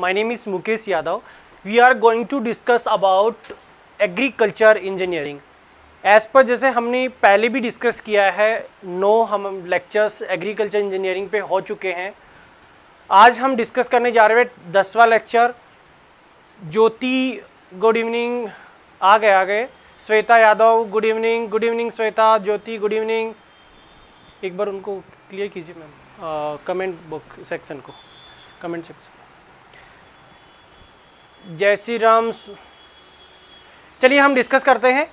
My name is Mukesh Yadav we are going to discuss about agriculture engineering as per जैसे हमने पहले भी discuss किया है नो हम लेक्चर्स एग्रीकल्चर इंजीनियरिंग पे हो चुके हैं आज हम डिस्कस करने जा रहे हैं दसवा लेक्चर ज्योति गुड इवनिंग आ गए आ गए Shweta Yadav good evening good evening Shweta Jyoti good evening एक बार उनको क्लियर कीजिए मैम कमेंट बुक सेक्शन को कमेंट सेक्शन जय श्री राम चलिए हम डिस्कस करते हैं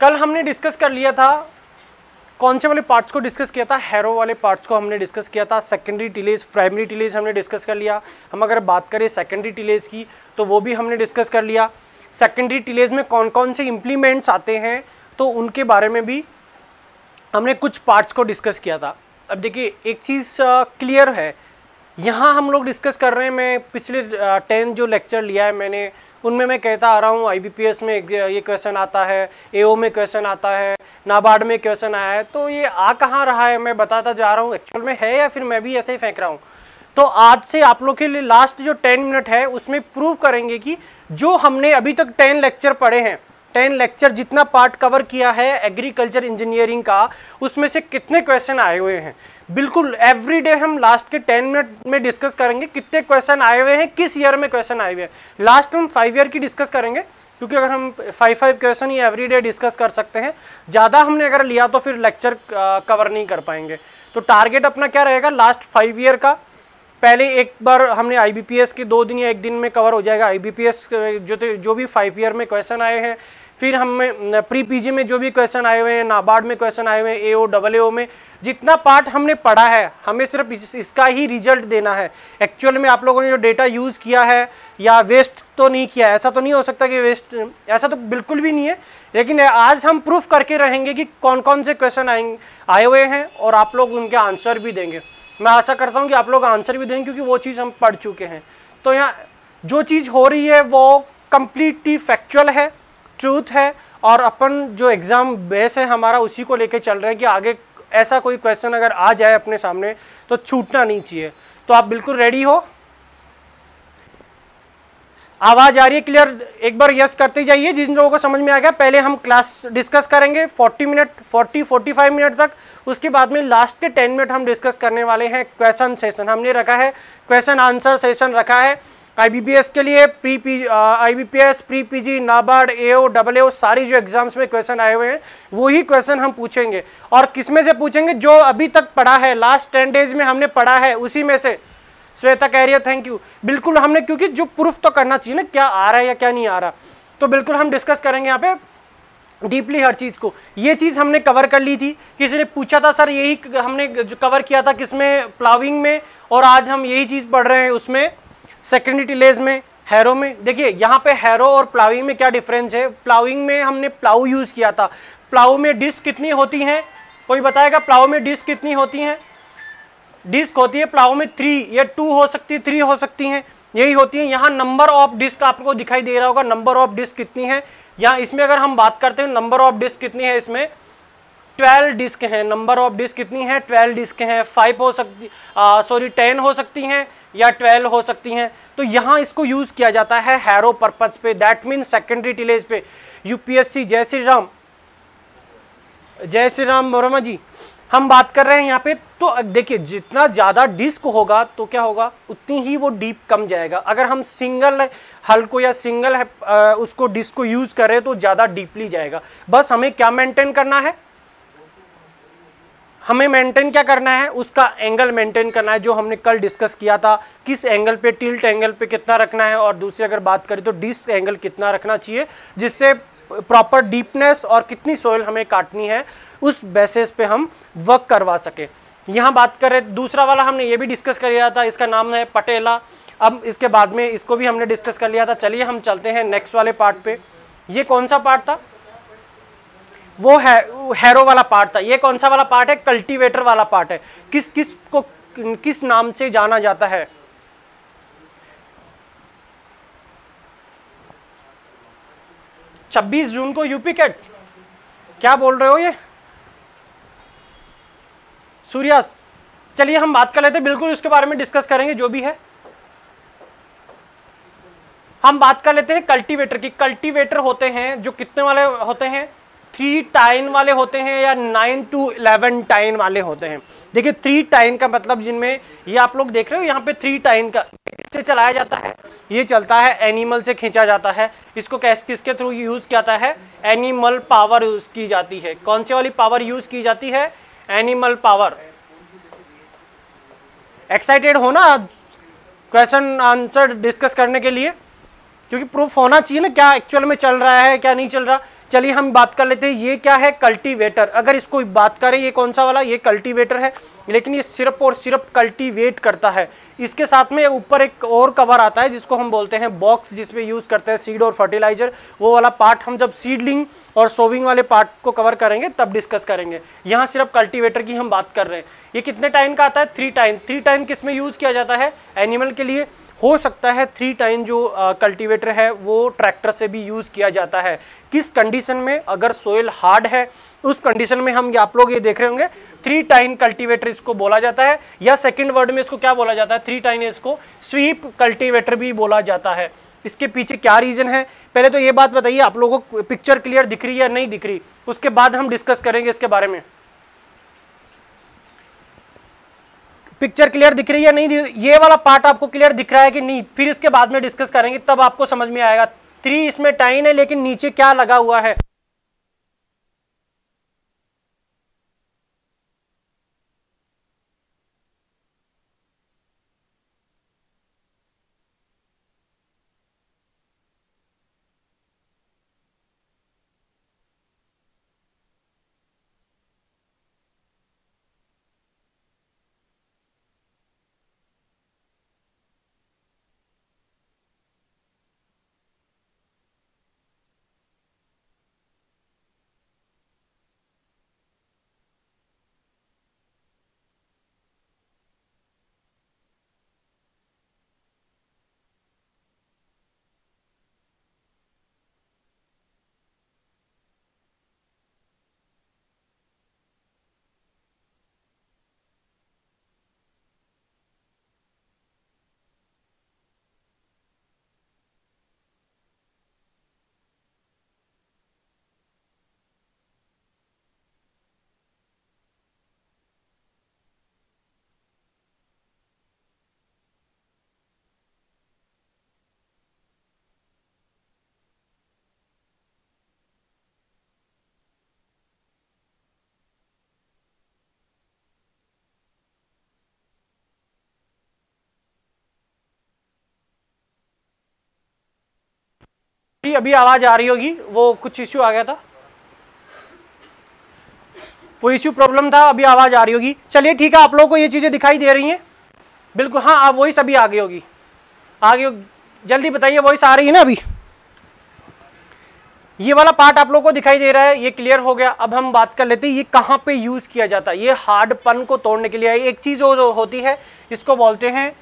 कल हमने डिस्कस कर लिया था कौन से वाले पार्ट्स को डिस्कस किया था हैरो वाले पार्ट्स को हमने डिस्कस किया था सेकेंडरी टिलेज प्राइमरी टिलेज हमने डिस्कस कर लिया हम अगर बात करें सेकेंडरी टिलेज की तो वो भी हमने डिस्कस कर लिया सेकेंडरी टिलेज में कौन कौन से इम्प्लीमेंट्स आते हैं तो उनके बारे में भी हमने कुछ पार्ट्स को डिस्कस किया था अब देखिए एक चीज़ क्लियर है यहाँ हम लोग डिस्कस कर रहे हैं मैं पिछले टेन जो लेक्चर लिया है मैंने उनमें मैं कहता आ रहा हूँ आईबीपीएस में ये क्वेश्चन आता है एओ में क्वेश्चन आता है नाबार्ड में क्वेश्चन आया है तो ये आ कहाँ रहा है मैं बताता जा रहा हूँ एक्चुअल में है या फिर मैं भी ऐसे ही फेंक रहा हूँ तो आज से आप लोग के लिए लास्ट जो टेन मिनट है उसमें प्रूव करेंगे कि जो हमने अभी तक टेन लेक्चर पढ़े हैं टेन लेक्चर जितना पार्ट कवर किया है एग्रीकल्चर इंजीनियरिंग का उसमें से कितने क्वेश्चन आए हुए हैं बिल्कुल एवरी डे हम लास्ट के टेन मिनट में डिस्कस करेंगे कितने क्वेश्चन आए हुए हैं किस ईयर में क्वेश्चन आए हुए हैं लास्ट हम फाइव ईयर की डिस्कस करेंगे क्योंकि अगर हम फाइव फाइव क्वेश्चन ही एवरी डे डिस्कस कर सकते हैं ज़्यादा हमने अगर लिया तो फिर लेक्चर कवर नहीं कर पाएंगे तो टारगेट अपना क्या रहेगा लास्ट फाइव ईयर का पहले एक बार हमने आई के दो दिन या एक दिन में कवर हो जाएगा आई जो जो भी फाइव ईयर में क्वेश्चन आए हैं फिर हमें प्री पीजी में जो भी क्वेश्चन आए हुए हैं नाबार्ड में क्वेश्चन आए हुए हैं ए डबल ए ओ में जितना पार्ट हमने पढ़ा है हमें सिर्फ इसका ही रिजल्ट देना है एक्चुअल में आप लोगों ने जो डेटा यूज़ किया है या वेस्ट तो नहीं किया ऐसा तो नहीं हो सकता कि वेस्ट ऐसा तो बिल्कुल भी नहीं है लेकिन आज हम प्रूफ करके रहेंगे कि कौन कौन से क्वेश्चन आए आए हुए हैं और आप लोग उनके आंसर भी देंगे मैं आशा करता हूँ कि आप लोग आंसर भी देंगे क्योंकि वो चीज़ हम पढ़ चुके हैं तो यहाँ जो चीज़ हो रही है वो कम्प्लीटली फैक्चुअल है ट्रूथ है और अपन जो एग्ज़ाम बेस है हमारा उसी को लेके चल रहे हैं कि आगे ऐसा कोई क्वेश्चन अगर आ जाए अपने सामने तो छूटना नहीं चाहिए तो आप बिल्कुल रेडी हो आवाज़ आ रही है क्लियर एक बार यस करते जाइए जिन लोगों को समझ में आ गया पहले हम क्लास डिस्कस करेंगे 40 मिनट 40 45 मिनट तक उसके बाद में लास्ट के 10 मिनट हम डिस्कस करने वाले हैं क्वेश्चन सेशन हमने रखा है क्वेश्चन आंसर सेशन रखा है आईबीपीएस के लिए pre P IBPS pre PG NABARD AO double A सारी जो एग्जाम्स में क्वेश्चन आए हुए हैं वही क्वेश्चन हम पूछेंगे और किस में से पूछेंगे जो अभी तक पढ़ा है लास्ट टेन डेज में हमने पढ़ा है उसी में से श्वेता कह रही है थैंक यू बिल्कुल हमने क्योंकि जो प्रूफ तो करना चाहिए ना क्या आ रहा है या क्या नहीं आ रहा तो बिल्कुल हम डिस्कस करेंगे यहाँ पे डीपली हर चीज़ को ये चीज़ हमने कवर कर ली थी किसी ने पूछा था सर यही हमने जो कवर किया था किसमें प्लाविंग में और आज हम यही चीज़ पढ़ रहे हैं उसमें सेकेंडरी टिलेज में हैरो में देखिए यहाँ पे हैरो और प्लाविंग में क्या डिफरेंस है प्लाविंग में हमने प्लाऊ यूज़ किया था प्लाउ में डिस्क कितनी होती हैं कोई बताएगा प्लाउ में डिस्क कितनी होती हैं डिस्क होती है प्लाऊ में थ्री या टू हो सकती है थ्री हो सकती हैं यही होती हैं यहाँ नंबर ऑफ डिस्क आपको दिखाई दे रहा होगा नंबर ऑफ डिस्क कितनी है यहाँ इसमें अगर हम बात करते हैं नंबर ऑफ डिस्क कितनी है इसमें ट्वेल्व डिस्क हैं नंबर ऑफ डिस्क कितनी है ट्वेल्व डिस्क हैं फाइव हो सकती सॉरी टेन हो सकती हैं या ट्वेल्व हो सकती हैं तो यहाँ इसको यूज़ किया जाता है हैरो पर्पज पे दैट मीन सेकेंडरी टिलेज पे यूपीएससी जय श्री राम जय श्री राम वर्मा जी हम बात कर रहे हैं यहाँ पे तो देखिए जितना ज़्यादा डिस्क होगा तो क्या होगा उतनी ही वो डीप कम जाएगा अगर हम सिंगल हल्को या सिंगल है उसको डिस्क को यूज़ करें तो ज़्यादा डीपली जाएगा बस हमें क्या मेंटेन करना है हमें मेंटेन क्या करना है उसका एंगल मेंटेन करना है जो हमने कल डिस्कस किया था किस एंगल पे टिल्ट एंगल पे कितना रखना है और दूसरी अगर बात करें तो डिस्क एंगल कितना रखना चाहिए जिससे प्रॉपर डीपनेस और कितनी सोयल हमें काटनी है उस बेसिस पे हम वर्क करवा सकें यहाँ बात करें दूसरा वाला हमने ये भी डिस्कस कर लिया था इसका नाम है पटेला अब इसके बाद में इसको भी हमने डिस्कस कर लिया था चलिए हम चलते हैं नेक्स्ट वाले पार्ट पे ये कौन सा पार्ट था वो है हैरो वाला पार्ट था ये कौन सा वाला पार्ट है कल्टीवेटर वाला पार्ट है किस किस को किस नाम से जाना जाता है छब्बीस जून को यूपी कैट क्या बोल रहे हो ये सूर्यास चलिए हम बात कर लेते हैं बिल्कुल उसके बारे में डिस्कस करेंगे जो भी है हम बात कर लेते हैं कल्टीवेटर की कल्टीवेटर होते हैं जो कितने वाले होते हैं थ्री टाइन वाले होते हैं या नाइन टू इलेवन टाइन वाले होते हैं देखिए थ्री टाइन का मतलब जिनमें ये आप लोग देख रहे हो यहाँ पे थ्री टाइन का से चलाया जाता है ये चलता है एनिमल से खींचा जाता है इसको कैस किसके थ्रू यूज़ किया जाता है एनिमल पावर यूज़ की जाती है कौन से वाली पावर यूज़ की जाती है एनिमल पावर एक्साइटेड हो ना क्वेश्चन आंसर डिस्कस करने के लिए क्योंकि प्रूफ होना चाहिए ना क्या एक्चुअल में चल रहा है क्या नहीं चल रहा चलिए हम बात कर लेते हैं ये क्या है कल्टीवेटर अगर इसको बात करें ये कौन सा वाला ये कल्टीवेटर है लेकिन ये सिर्फ और सिर्फ कल्टीवेट करता है इसके साथ में ऊपर एक और कवर आता है जिसको हम बोलते हैं बॉक्स जिसमें यूज़ करते हैं सीड और फर्टिलाइजर वो वाला पार्ट हम जब सीडलिंग और सोविंग वाले पार्ट को कवर करेंगे तब डिस्कस करेंगे यहाँ सिर्फ कल्टीवेटर की हम बात कर रहे हैं ये कितने टाइम का आता है थ्री टाइम थ्री टाइम किस में यूज़ किया जाता है एनिमल के लिए हो सकता है थ्री टाइम जो कल्टीवेटर है वो ट्रैक्टर से भी यूज़ किया जाता है किस कंडीशन में अगर सोयल हार्ड है उस कंडीशन में हम आप लोग ये देख रहे होंगे थ्री टाइन कल्टीवेटर इसको बोला जाता है या सेकंड वर्ड में इसको क्या बोला जाता है थ्री टाइन इसको स्वीप कल्टीवेटर भी बोला जाता है इसके पीछे क्या रीज़न है पहले तो ये बात बताइए आप लोगों को पिक्चर क्लियर दिख रही है या नहीं दिख रही उसके बाद हम डिस्कस करेंगे इसके बारे में पिक्चर क्लियर दिख रही है नहीं ये वाला पार्ट आपको क्लियर दिख रहा है कि नहीं फिर इसके बाद में डिस्कस करेंगे तब आपको समझ में आएगा थ्री इसमें टाइन है लेकिन नीचे क्या लगा हुआ है अभी आवाज़ आ रही होगी वो कुछ इश्यू आ गया था वो इश्यू प्रॉब्लम था अभी आवाज़ आ रही होगी चलिए ठीक है आप लोगों को ये चीज़ें दिखाई दे रही हैं बिल्कुल हाँ आप वॉइस अभी आ गई होगी आ गई जल्दी बताइए वॉइस आ रही है ना अभी ये वाला पार्ट आप लोगों को दिखाई दे रहा है ये क्लियर हो गया अब हम बात कर लेते हैं ये कहाँ पे यूज़ किया जाता है ये हार्डपन को तोड़ने के लिए एक चीज़ हो, होती है इसको बोलते हैं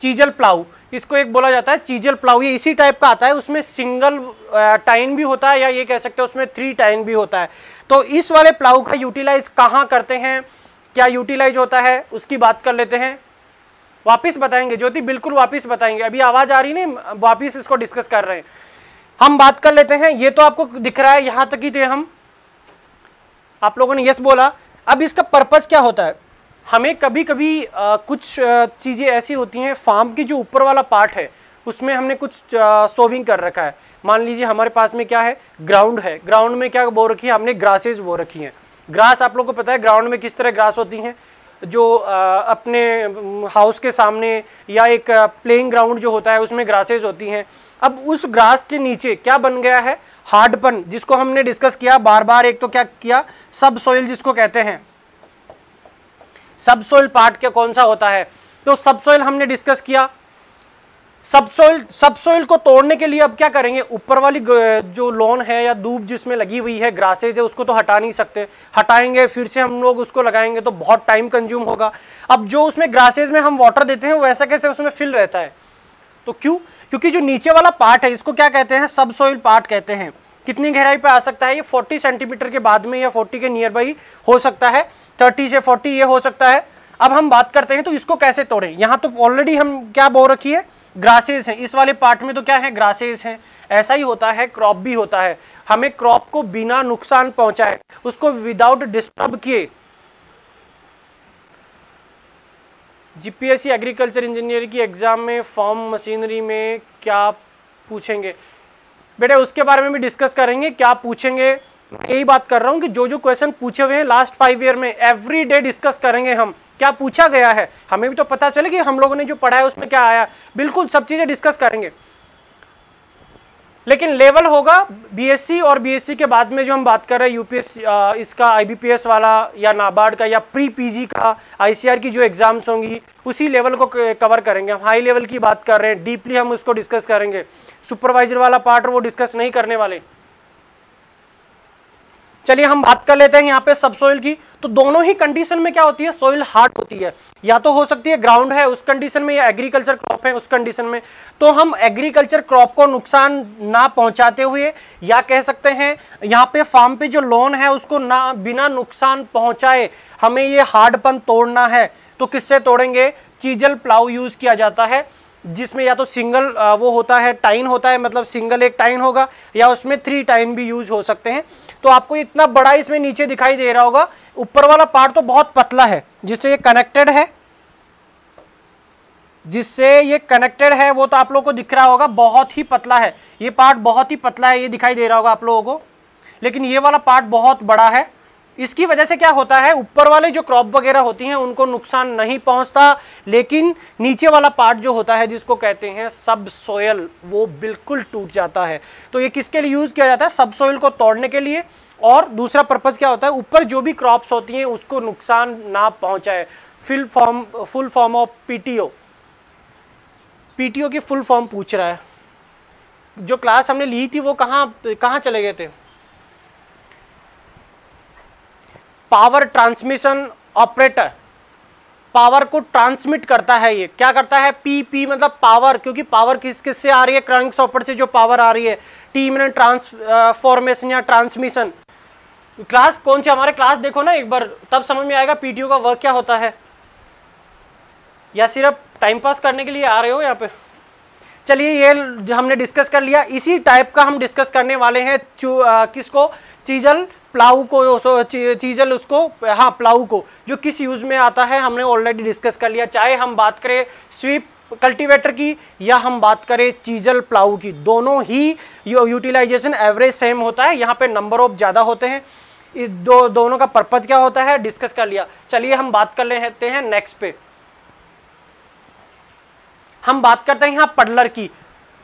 चीजल प्लाऊ इसको एक बोला जाता है चीजल प्लाऊ ये इसी टाइप का आता है उसमें सिंगल टाइन भी होता है या ये कह सकते हैं उसमें थ्री टाइन भी होता है तो इस वाले प्लाऊ का यूटिलाइज कहाँ करते हैं क्या यूटिलाइज होता है उसकी बात कर लेते हैं वापिस बताएंगे ज्योति बिल्कुल वापिस बताएंगे अभी आवाज़ आ रही नहीं वापिस इसको डिस्कस कर रहे हैं हम बात कर लेते हैं ये तो आपको दिख रहा है यहां तक ही थे हम आप लोगों ने यस बोला अब इसका पर्पज़ क्या होता है हमें कभी कभी आ, कुछ चीज़ें ऐसी होती हैं फार्म की जो ऊपर वाला पार्ट है उसमें हमने कुछ सोविंग कर रखा है मान लीजिए हमारे पास में क्या है ग्राउंड है ग्राउंड में क्या बो रखी है हमने ग्रासेज बो रखी हैं ग्रास आप लोग को पता है ग्राउंड में किस तरह ग्रास होती हैं जो आ, अपने हाउस के सामने या एक प्लेइंग ग्राउंड जो होता है उसमें ग्रासेज होती हैं अब उस ग्रास के नीचे क्या बन गया है हार्डपन जिसको हमने डिस्कस किया बार बार एक तो क्या किया सब सॉइल जिसको कहते हैं सबसोइल पार्ट के कौन सा होता है तो सबसोइल हमने डिस्कस किया सबसोइल सबसोइल को तोड़ने के लिए अब क्या करेंगे ऊपर वाली जो लोन है या दूब जिसमें लगी हुई है ग्रासेज है उसको तो हटा नहीं सकते हटाएंगे फिर से हम लोग उसको लगाएंगे तो बहुत टाइम कंज्यूम होगा अब जो उसमें ग्रासेज में हम वाटर देते हैं वैसा कैसे उसमें फिल रहता है तो क्यों क्योंकि जो नीचे वाला पार्ट है इसको क्या कहते हैं सब सोइल पार्ट कहते हैं कितनी गहराई पे आ सकता है ये 40 सेंटीमीटर के बाद में या 40 के नियर बाई हो सकता है थर्टी से फोर्टी ये हो सकता है अब हम बात करते हैं तो इसको कैसे तोड़ें यहाँ तो ऑलरेडी हम क्या बो रखी है ग्रासेस हैं इस वाले पार्ट में तो क्या है ग्रासेस हैं ऐसा ही होता है क्रॉप भी होता है हमें क्रॉप को बिना नुकसान पहुंचाए उसको विदाउट डिस्टर्ब किए जीपीएससी एग्रीकल्चर इंजीनियरिंग की एग्ज़ाम में फॉर्म मशीनरी में क्या पूछेंगे बेटे उसके बारे में भी डिस्कस करेंगे क्या पूछेंगे यही बात कर रहा हूँ कि जो जो क्वेश्चन पूछे हुए हैं लास्ट फाइव ईयर में एवरी डे डिस्कस करेंगे हम क्या पूछा गया है हमें भी तो पता चले कि हम लोगों ने जो पढ़ा है उसमें क्या आया बिल्कुल सब चीज़ें डिस्कस करेंगे लेकिन लेवल होगा बीएससी और बीएससी के बाद में जो हम बात कर रहे हैं यूपीएस इसका आईबीपीएस वाला या नाबार्ड का या प्री पीजी का आईसीआर की जो एग्ज़ाम्स होंगी उसी लेवल को कवर करेंगे हम हाई लेवल की बात कर रहे हैं डीपली हम उसको डिस्कस करेंगे सुपरवाइजर वाला पार्ट वो डिस्कस नहीं करने वाले चलिए हम बात कर लेते हैं यहाँ पे सब सोइल की तो दोनों ही कंडीशन में क्या होती है सोइल हार्ड होती है या तो हो सकती है ग्राउंड है उस कंडीशन में या एग्रीकल्चर क्रॉप है उस कंडीशन में तो हम एग्रीकल्चर क्रॉप को नुकसान ना पहुंचाते हुए या कह सकते हैं यहाँ पे फार्म पे जो लोन है उसको ना बिना नुकसान पहुंचाए हमें ये हार्डपन तोड़ना है तो किससे तोड़ेंगे चीजल प्लाउ यूज किया जाता है जिसमें या तो सिंगल वो होता है टाइन होता है मतलब सिंगल एक टाइन होगा या उसमें थ्री टाइन भी यूज हो सकते हैं तो आपको इतना बड़ा इसमें नीचे दिखाई दे रहा होगा ऊपर वाला पार्ट तो बहुत पतला है जिससे ये कनेक्टेड है जिससे ये कनेक्टेड है वो तो आप लोगों को दिख रहा होगा बहुत ही पतला है ये पार्ट बहुत ही पतला है ये दिखाई दे रहा होगा आप लोगों को लेकिन ये वाला पार्ट बहुत बड़ा है इसकी वजह से क्या होता है ऊपर वाले जो क्रॉप वगैरह होती हैं उनको नुकसान नहीं पहुंचता लेकिन नीचे वाला पार्ट जो होता है जिसको कहते हैं सब सोयल वो बिल्कुल टूट जाता है तो ये किसके लिए यूज़ किया जाता है सब सोयल को तोड़ने के लिए और दूसरा पर्पज़ क्या होता है ऊपर जो भी क्रॉप्स होती हैं उसको नुकसान ना पहुँचाए full form full form of PTO PTO की फुल फॉर्म पूछ रहा है जो क्लास हमने ली थी वो कहाँ कहाँ चले गए थे पावर ट्रांसमिशन ऑपरेटर पावर को ट्रांसमिट करता है ये क्या करता है पी पी मतलब पावर क्योंकि पावर किस किस से आ रही है करंट सॉपर से जो पावर आ रही है एंड ट्रांस ट्रांसफॉर्मेशन या ट्रांसमिशन क्लास कौन सी हमारे क्लास देखो ना एक बार तब समझ में आएगा पीटीओ का वर्क क्या होता है या सिर्फ टाइम पास करने के लिए आ रहे हो यहाँ पे चलिए ये हमने डिस्कस कर लिया इसी टाइप का हम डिस्कस करने वाले हैं uh, किसको चीजल प्लाऊ को चीजल उसको हाँ प्लाऊ को जो किस यूज़ में आता है हमने ऑलरेडी डिस्कस कर लिया चाहे हम बात करें स्वीप कल्टीवेटर की या हम बात करें चीजल प्लाऊ की दोनों ही यूटिलाइजेशन एवरेज सेम होता है यहाँ पे नंबर ऑफ ज़्यादा होते हैं दो दोनों का पर्पज क्या होता है डिस्कस कर लिया चलिए हम बात कर लेते हैं नेक्स्ट पे हम बात करते हैं यहाँ पडलर की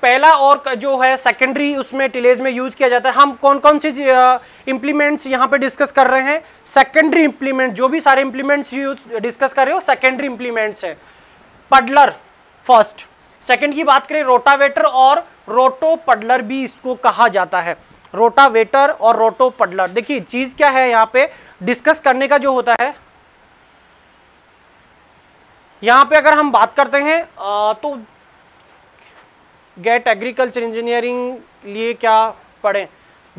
पहला और जो है सेकेंडरी उसमें टिलेज में यूज किया जाता है हम कौन कौन से इंप्लीमेंट्स यहाँ पे डिस्कस कर रहे हैं सेकेंडरी इंप्लीमेंट जो भी सारे इंप्लीमेंट्स यूज डिस्कस कर रहे हो सेकेंडरी इंप्लीमेंट्स है पडलर फर्स्ट सेकेंड की बात करें रोटावेटर और रोटो पडलर भी इसको कहा जाता है रोटावेटर और रोटो पडलर देखिए चीज क्या है यहाँ पे डिस्कस करने का जो होता है यहाँ पे अगर हम बात करते हैं तो गेट एग्रीकल्चर इंजीनियरिंग लिए क्या पढ़ें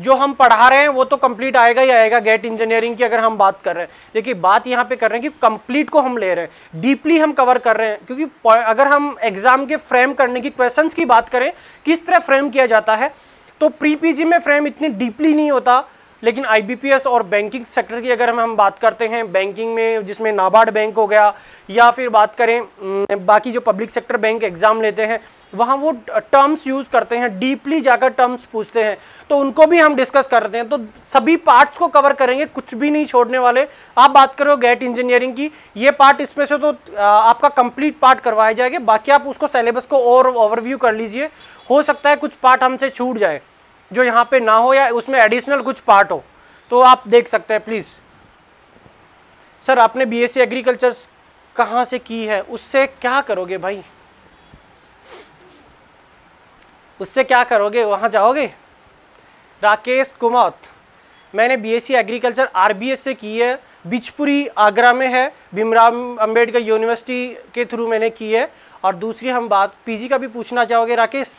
जो हम पढ़ा रहे हैं वो तो कंप्लीट आएगा ही आएगा गेट इंजीनियरिंग की अगर हम बात कर रहे हैं देखिए बात यहाँ पे कर रहे हैं कि कंप्लीट को हम ले रहे हैं डीपली हम कवर कर रहे हैं क्योंकि अगर हम एग्जाम के फ्रेम करने की क्वेश्चंस की बात करें किस तरह फ्रेम किया जाता है तो प्री पीजी में फ्रेम इतनी डीपली नहीं होता लेकिन आईबीपीएस और बैंकिंग सेक्टर की अगर हम हम बात करते हैं बैंकिंग में जिसमें नाबार्ड बैंक हो गया या फिर बात करें बाकी जो पब्लिक सेक्टर बैंक एग्ज़ाम लेते हैं वहाँ वो टर्म्स यूज़ करते हैं डीपली जाकर टर्म्स पूछते हैं तो उनको भी हम डिस्कस करते हैं तो सभी पार्ट्स को कवर करेंगे कुछ भी नहीं छोड़ने वाले आप बात करो गैट इंजीनियरिंग की ये पार्ट इसमें से तो आपका कंप्लीट पार्ट करवाया जाएगा बाकी आप उसको सेलेबस को और ओवरव्यू कर लीजिए हो सकता है कुछ पार्ट हमसे छूट जाए जो यहाँ पे ना हो या उसमें एडिशनल कुछ पार्ट हो तो आप देख सकते हैं प्लीज़ सर आपने बीएससी एग्रीकल्चर कहाँ से की है उससे क्या करोगे भाई उससे क्या करोगे वहाँ जाओगे राकेश कुमार मैंने बीएससी एग्रीकल्चर आरबीएस से की है बिजपुरी आगरा में है भीमराम अंबेडकर यूनिवर्सिटी के थ्रू मैंने की है और दूसरी हम बात पीजी का भी पूछना चाहोगे राकेश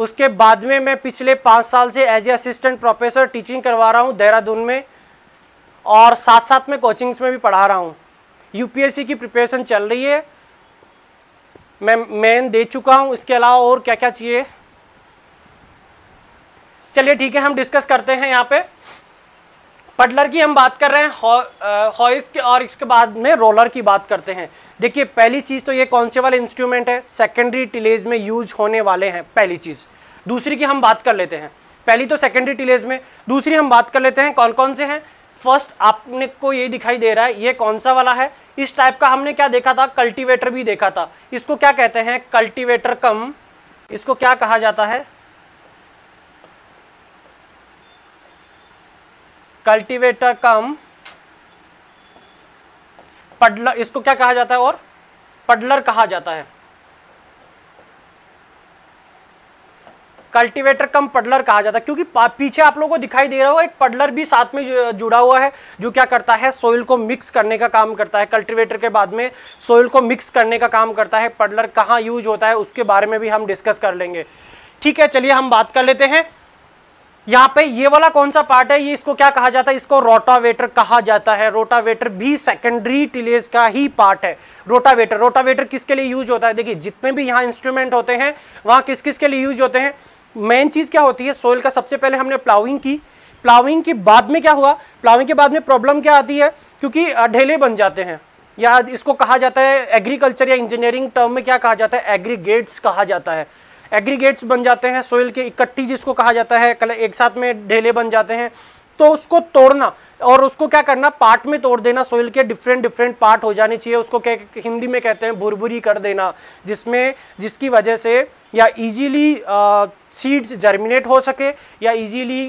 उसके बाद में मैं पिछले पाँच साल से as a assistant professor teaching करवा रहा हूँ देहरादून में और साथ साथ में कोचिंग्स में भी पढ़ा रहा हूँ यूपीएससी की प्रिपरेशन चल रही है मैं मेन दे चुका हूँ इसके अलावा और क्या क्या चाहिए चलिए ठीक है हम डिस्कस करते हैं यहाँ पे पटलर की हम बात कर रहे हैं हॉइस के और इसके बाद में रोलर की बात करते हैं देखिए पहली चीज़ तो ये कौन से वाले इंस्ट्रूमेंट है सेकेंडरी टिलेज में यूज होने वाले हैं पहली चीज़ दूसरी की हम बात कर लेते हैं पहली तो सेकेंडरी टिलेज में दूसरी हम बात कर लेते हैं कौन कौन से हैं फर्स्ट आपने को ये दिखाई दे रहा है ये कौन सा वाला है इस टाइप का हमने क्या देखा था कल्टीवेटर भी देखा था इसको क्या कहते हैं कल्टीवेटर कम इसको क्या कहा जाता है कल्टीवेटर कम पडलर इसको क्या कहा जाता है और पडलर कहा जाता है कल्टीवेटर कम पडलर कहा जाता है क्योंकि पीछे आप लोगों को दिखाई दे रहा हो एक पडलर भी साथ में जुड़ा हुआ है जो क्या करता है सोइल को मिक्स करने का काम करता है कल्टीवेटर के बाद में सोइल को मिक्स करने का काम करता है पडलर कहाँ यूज होता है उसके बारे में भी हम डिस्कस कर लेंगे ठीक है चलिए हम बात कर लेते हैं यहाँ पे ये वाला कौन सा पार्ट है ये इसको क्या कहा जाता है इसको रोटावेटर कहा जाता है रोटावेटर भी सेकेंडरी टिलेज का ही पार्ट है रोटावेटर रोटावेटर किसके लिए यूज होता है देखिए जितने भी यहाँ इंस्ट्रूमेंट होते हैं वहाँ किस किस के लिए यूज होते हैं मेन चीज़ क्या होती है सोयल का सबसे पहले हमने प्लाउिंग की प्लाउिंग के बाद में क्या हुआ प्लाउिंग के बाद में प्रॉब्लम क्या आती है क्योंकि ढेले बन जाते हैं या इसको कहा जाता है एग्रीकल्चर या इंजीनियरिंग टर्म में क्या कहा जाता है एग्रीगेट्स कहा जाता है एग्रीगेट्स बन जाते हैं सोइल के इकट्ठी जिसको कहा जाता है कल एक साथ में ढेले बन जाते हैं तो उसको तोड़ना और उसको क्या करना पार्ट में तोड़ देना सोइल के डिफरेंट डिफरेंट पार्ट हो जाने चाहिए उसको क्या हिंदी में कहते हैं भुरभुरी कर देना जिसमें जिसकी वजह से या इजीली सीड्स जर्मिनेट हो सके या इजीली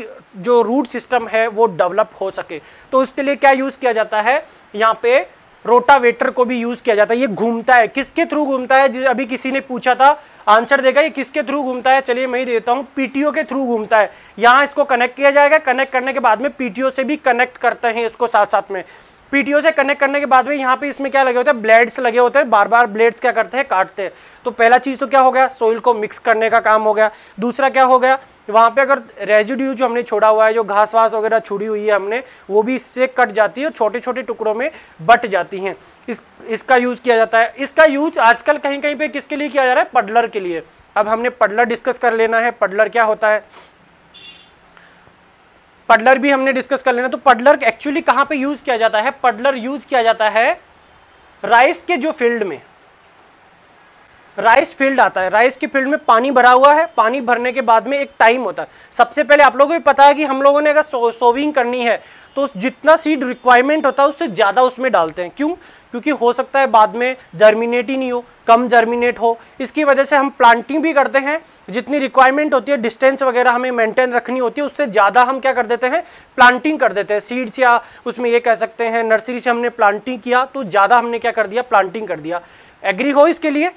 जो रूट सिस्टम है वो डेवलप हो सके तो उसके लिए क्या यूज़ किया जाता है यहाँ पे रोटावेटर को भी यूज किया जाता है ये घूमता है किसके थ्रू घूमता है अभी किसी ने पूछा था आंसर देगा ये किसके थ्रू घूमता है चलिए मैं ही देता हूँ पीटीओ के थ्रू घूमता है यहाँ इसको कनेक्ट किया जाएगा कनेक्ट करने के बाद में पीटीओ से भी कनेक्ट करते हैं इसको साथ साथ में पीटीओ से कनेक्ट करने के बाद भी यहाँ पे इसमें क्या लगे होते हैं ब्लेड्स लगे होते हैं बार बार ब्लेड्स क्या करते हैं काटते हैं तो पहला चीज़ तो क्या हो गया सोइल को मिक्स करने का काम हो गया दूसरा क्या हो गया वहाँ पे अगर रेजिड्यू जो हमने छोड़ा हुआ है जो घास वास वगैरह छुड़ी हुई है हमने वो भी इससे कट जाती है और छोटे छोटे टुकड़ों में बट जाती हैं इस इसका यूज़ किया जाता है इसका यूज़ आजकल कहीं कहीं पर किसके लिए किया जा रहा है पडलर के लिए अब हमने पडलर डिस्कस कर लेना है पडलर क्या होता है पडलर भी हमने डिस्कस कर लेना तो पडलर एक्चुअली कहाँ पे यूज किया जाता है पडलर यूज किया जाता है राइस के जो फील्ड में राइस फील्ड आता है राइस के फील्ड में पानी भरा हुआ है पानी भरने के बाद में एक टाइम होता है सबसे पहले आप लोगों को पता है कि हम लोगों ने अगर सोविंग करनी है तो जितना सीड रिक्वायरमेंट होता है उससे ज़्यादा उसमें डालते हैं क्यों क्योंकि हो सकता है बाद में जर्मिनेट ही नहीं हो कम जर्मिनेट हो इसकी वजह से हम प्लांटिंग भी करते हैं जितनी रिक्वायरमेंट होती है डिस्टेंस वगैरह हमें मेंटेन रखनी होती है उससे ज़्यादा हम क्या कर देते हैं प्लांटिंग कर देते हैं सीड्स या उसमें ये कह सकते हैं नर्सरी से हमने प्लांटिंग किया तो ज़्यादा हमने क्या कर दिया प्लांटिंग कर दिया एग्री हो इसके लिए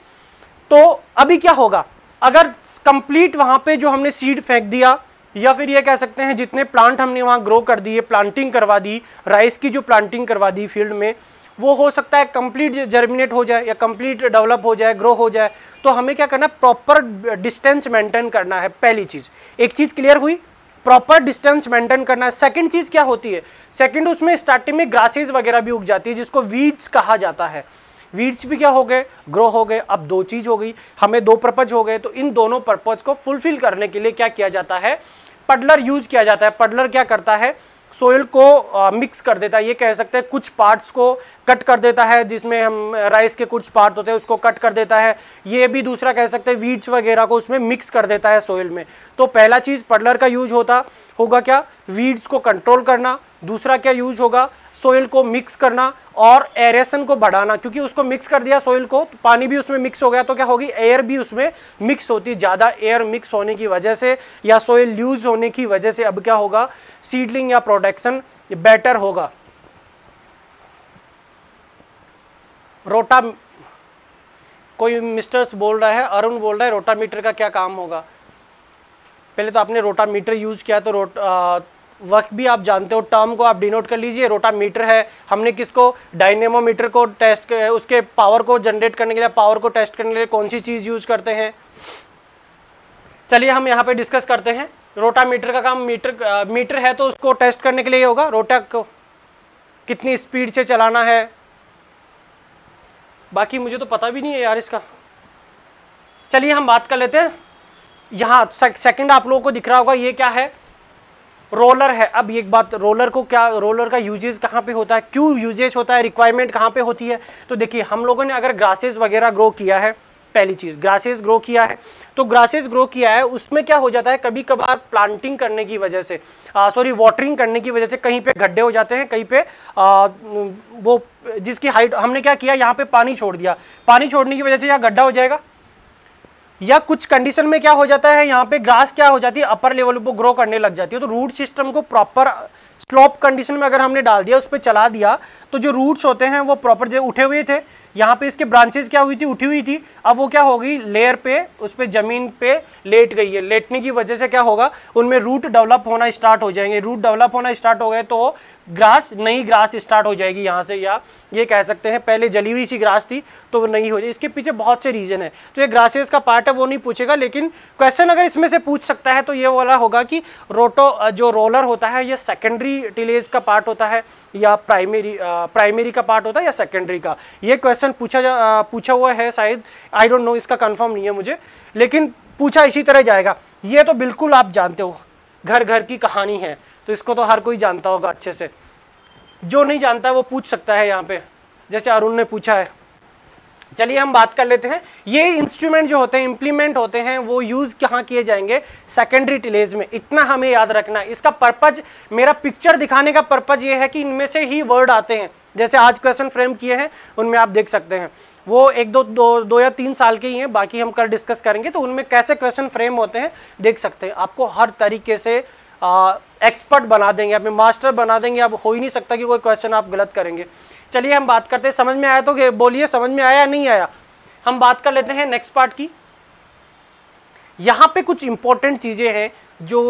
तो अभी क्या होगा अगर कंप्लीट वहाँ पर जो हमने सीड फेंक दिया या फिर ये कह सकते हैं जितने प्लांट हमने वहाँ ग्रो कर दिए प्लांटिंग करवा दी राइस की जो प्लांटिंग करवा दी फील्ड में वो हो सकता है कंप्लीट जर्मिनेट हो जाए या कंप्लीट डेवलप हो जाए ग्रो हो जाए तो हमें क्या करना है प्रॉपर डिस्टेंस मेंटेन करना है पहली चीज़ एक चीज़ क्लियर हुई प्रॉपर डिस्टेंस मेंटेन करना है सेकंड चीज़ क्या होती है सेकंड उसमें स्टार्टिंग में ग्रासेज वगैरह भी उग जाती है जिसको वीड्स कहा जाता है वीड्स भी क्या हो गए ग्रो हो गए अब दो चीज़ हो गई हमें दो पर्पज हो गए तो इन दोनों पर्पज को फुलफिल करने के लिए क्या किया जाता है पडलर यूज किया जाता है पडलर क्या करता है सोयल को आ, मिक्स कर देता है ये कह सकते हैं कुछ पार्ट्स को कट कर देता है जिसमें हम राइस के कुछ पार्ट होते हैं उसको कट कर देता है ये भी दूसरा कह सकते हैं वीड्स वगैरह को उसमें मिक्स कर देता है सोयल में तो पहला चीज़ पडलर का यूज होता होगा क्या वीड्स को कंट्रोल करना दूसरा क्या यूज होगा सोयल को मिक्स करना और एरेसन को बढ़ाना क्योंकि उसको मिक्स कर दिया सोयल को तो पानी भी उसमें मिक्स हो गया तो क्या होगी एयर भी उसमें मिक्स होती ज़्यादा एयर मिक्स होने की वजह से या सोयल लूज होने की वजह से अब क्या होगा सीडलिंग या प्रोडक्शन बेटर होगा रोटा कोई मिस्टर्स बोल रहा है अरुण बोल रहा है रोटामीटर का क्या काम होगा पहले तो आपने रोटामीटर यूज़ किया तो रोट आ, वक्त भी आप जानते हो टर्म को आप डिनोट कर लीजिए रोटामीटर है हमने किसको डायनेमोमीटर को टेस्ट उसके पावर को जनरेट करने के लिए पावर को टेस्ट करने के लिए कौन सी चीज़ यूज करते हैं चलिए हम यहाँ पे डिस्कस करते हैं रोटामीटर का काम मीटर मीटर है तो उसको टेस्ट करने के लिए होगा रोटा को कितनी स्पीड से चलाना है बाकी मुझे तो पता भी नहीं है यार इसका चलिए हम बात कर लेते हैं यहाँ सेकंड आप लोगों को दिख रहा होगा ये क्या है रोलर है अब एक बात रोलर को क्या रोलर का यूजेज कहाँ पे होता है क्यों यूजेज होता है रिक्वायरमेंट कहाँ पे होती है तो देखिए हम लोगों ने अगर ग्रासेस वगैरह ग्रो किया है पहली चीज़ ग्रासेस ग्रो किया है तो ग्रासेस ग्रो किया है उसमें क्या हो जाता है कभी कभार प्लांटिंग करने की वजह से सॉरी वाटरिंग करने की वजह से कहीं पे गड्ढे हो जाते हैं कहीं पे आ, वो जिसकी हाइट हमने क्या किया यहाँ पे पानी छोड़ दिया पानी छोड़ने की वजह से यहाँ गड्ढा हो जाएगा या कुछ कंडीशन में क्या हो जाता है यहाँ पे ग्रास क्या हो जाती है अपर लेवल पर ग्रो करने लग जाती है तो रूट सिस्टम को प्रॉपर स्लोप कंडीशन में अगर हमने डाल दिया उस पर चला दिया तो जो रूट्स होते हैं वो प्रॉपर जो उठे हुए थे यहाँ पे इसके ब्रांचेस क्या हुई थी उठी हुई थी अब वो क्या होगी लेयर पे उस पर ज़मीन पे लेट गई है लेटने की वजह से क्या होगा उनमें रूट डेवलप होना स्टार्ट हो जाएंगे रूट डेवलप होना स्टार्ट हो गए तो ग्रास नई ग्रास स्टार्ट हो जाएगी यहाँ से या ये कह सकते हैं पहले जली हुई सी ग्रास थी तो वो नहीं हो जाए इसके पीछे बहुत से रीज़न है तो ये ग्रासेस का पार्ट है वो नहीं पूछेगा लेकिन क्वेश्चन अगर इसमें से पूछ सकता है तो ये वाला होगा कि रोटो जो रोलर होता है ये सेकेंडरी सेकेंडरी टिलेज का पार्ट होता है या प्राइमरी प्राइमरी का पार्ट होता है या सेकेंडरी का ये क्वेश्चन पूछा जा पूछा हुआ है शायद आई डोंट नो इसका कंफर्म नहीं है मुझे लेकिन पूछा इसी तरह जाएगा ये तो बिल्कुल आप जानते हो घर घर की कहानी है तो इसको तो हर कोई जानता होगा अच्छे से जो नहीं जानता वो पूछ सकता है यहाँ पे जैसे अरुण ने पूछा है चलिए हम बात कर लेते हैं ये इंस्ट्रूमेंट जो होते हैं इंप्लीमेंट होते हैं वो यूज़ कहाँ किए जाएंगे सेकेंडरी टिलेज में इतना हमें याद रखना है इसका पर्पज मेरा पिक्चर दिखाने का पर्पज ये है कि इनमें से ही वर्ड आते हैं जैसे आज क्वेश्चन फ्रेम किए हैं उनमें आप देख सकते हैं वो एक दो दो, दो या तीन साल के ही हैं बाकी हम कल डिस्कस करेंगे तो उनमें कैसे क्वेश्चन फ्रेम होते हैं देख सकते हैं आपको हर तरीके से एक्सपर्ट बना देंगे आप मास्टर बना देंगे आप हो ही नहीं सकता कि कोई क्वेश्चन आप गलत करेंगे चलिए हम बात करते हैं समझ में आया तो बोलिए समझ में आया नहीं आया हम बात कर लेते हैं नेक्स्ट पार्ट की यहाँ पे कुछ इंपॉर्टेंट चीज़ें हैं जो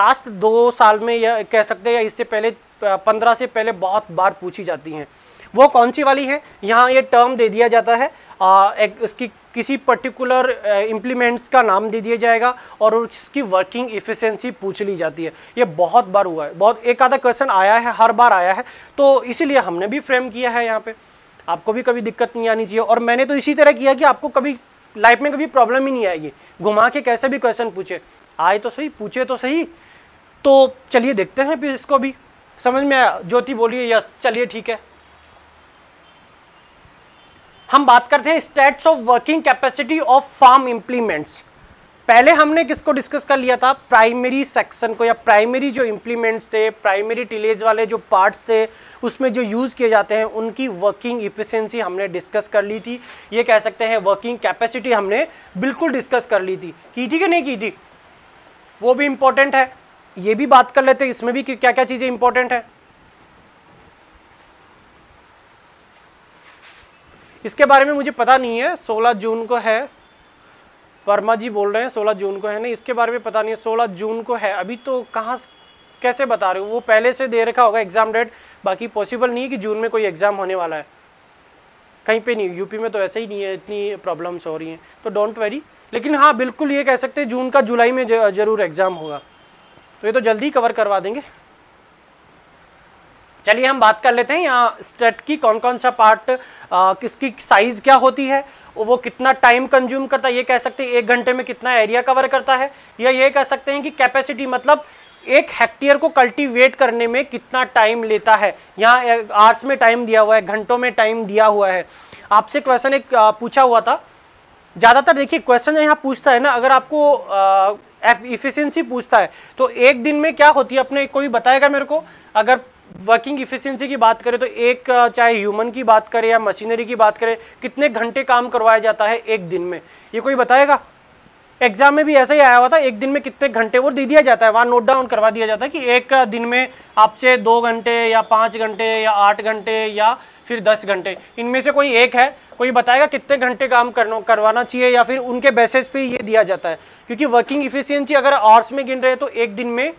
लास्ट दो साल में या कह सकते हैं या इससे पहले पंद्रह से पहले बहुत बार पूछी जाती हैं वो कौन सी वाली है यहाँ ये टर्म दे दिया जाता है आ, एक उसकी किसी पर्टिकुलर इम्प्लीमेंट्स का नाम दे दिया जाएगा और उसकी वर्किंग इफिशेंसी पूछ ली जाती है ये बहुत बार हुआ है बहुत एक आधा क्वेश्चन आया है हर बार आया है तो इसीलिए हमने भी फ्रेम किया है यहाँ पे आपको भी कभी दिक्कत नहीं आनी चाहिए और मैंने तो इसी तरह किया कि आपको कभी लाइफ में कभी प्रॉब्लम ही नहीं आएगी घुमा के कैसे भी क्वेश्चन पूछे आए तो सही पूछे तो सही तो चलिए देखते हैं फिर इसको भी समझ में आया ज्योति बोलिए यस चलिए ठीक है हम बात करते हैं status of working capacity of farm implements पहले हमने किसको डिस्कस कर लिया था प्राइमरी सेक्शन को या प्राइमरी जो इम्प्लीमेंट्स थे प्राइमरी टिलेज वाले जो पार्ट्स थे उसमें जो यूज़ किए जाते हैं उनकी वर्किंग इफिशेंसी हमने डिस्कस कर ली थी ये कह सकते हैं वर्किंग कैपेसिटी हमने बिल्कुल डिस्कस कर ली थी की थी कि नहीं की थी वो भी इम्पोर्टेंट है ये भी बात कर लेते हैं इसमें भी क्या क्या चीज़ें इंपॉर्टेंट हैं इसके बारे में मुझे पता नहीं है 16 जून को है वर्मा जी बोल रहे हैं 16 जून को है नहीं इसके बारे में पता नहीं है सोलह जून को है अभी तो कहाँ कैसे बता रहे हो वो पहले से दे रखा होगा एग्ज़ाम डेट बाकी पॉसिबल नहीं है कि जून में कोई एग्ज़ाम होने वाला है कहीं पे नहीं यूपी में तो ऐसे ही नहीं है इतनी प्रॉब्लम्स हो रही हैं तो डोंट वेरी लेकिन हाँ बिल्कुल ये कह सकते हैं जून का जुलाई में ज़रूर एग्ज़ाम होगा तो ये तो जल्दी कवर करवा देंगे चलिए हम बात कर लेते हैं यहाँ स्टड की कौन कौन सा पार्ट आ, किसकी साइज़ क्या होती है वो कितना टाइम कंज्यूम करता है ये कह सकते हैं एक घंटे में कितना एरिया कवर करता है या ये कह सकते हैं कि कैपेसिटी मतलब एक हेक्टेयर को कल्टीवेट करने में कितना टाइम लेता है यहाँ आर्स में टाइम दिया हुआ है घंटों में टाइम दिया हुआ है आपसे क्वेश्चन एक पूछा हुआ था ज़्यादातर देखिए क्वेश्चन यहाँ पूछता है ना अगर आपको इफिशेंसी पूछता है तो एक दिन में क्या होती है अपने कोई बताएगा मेरे को अगर वर्किंग इफिशियंसी की बात करें तो एक चाहे ह्यूमन की बात करें या मशीनरी की बात करें कितने घंटे काम करवाया जाता है एक दिन में ये कोई बताएगा एग्जाम में भी ऐसा ही आया हुआ था एक दिन में कितने घंटे वो दे दिया जाता है वहाँ नोट डाउन करवा दिया जाता है कि एक दिन में आपसे दो घंटे या पाँच घंटे या आठ घंटे या फिर दस घंटे इनमें से कोई एक है कोई बताएगा कितने घंटे काम करना करवाना चाहिए या फिर उनके बेसिस पे ये दिया जाता है क्योंकि वर्किंग इफिशियंसी अगर आवर्स में गिन रहे हैं तो एक दिन में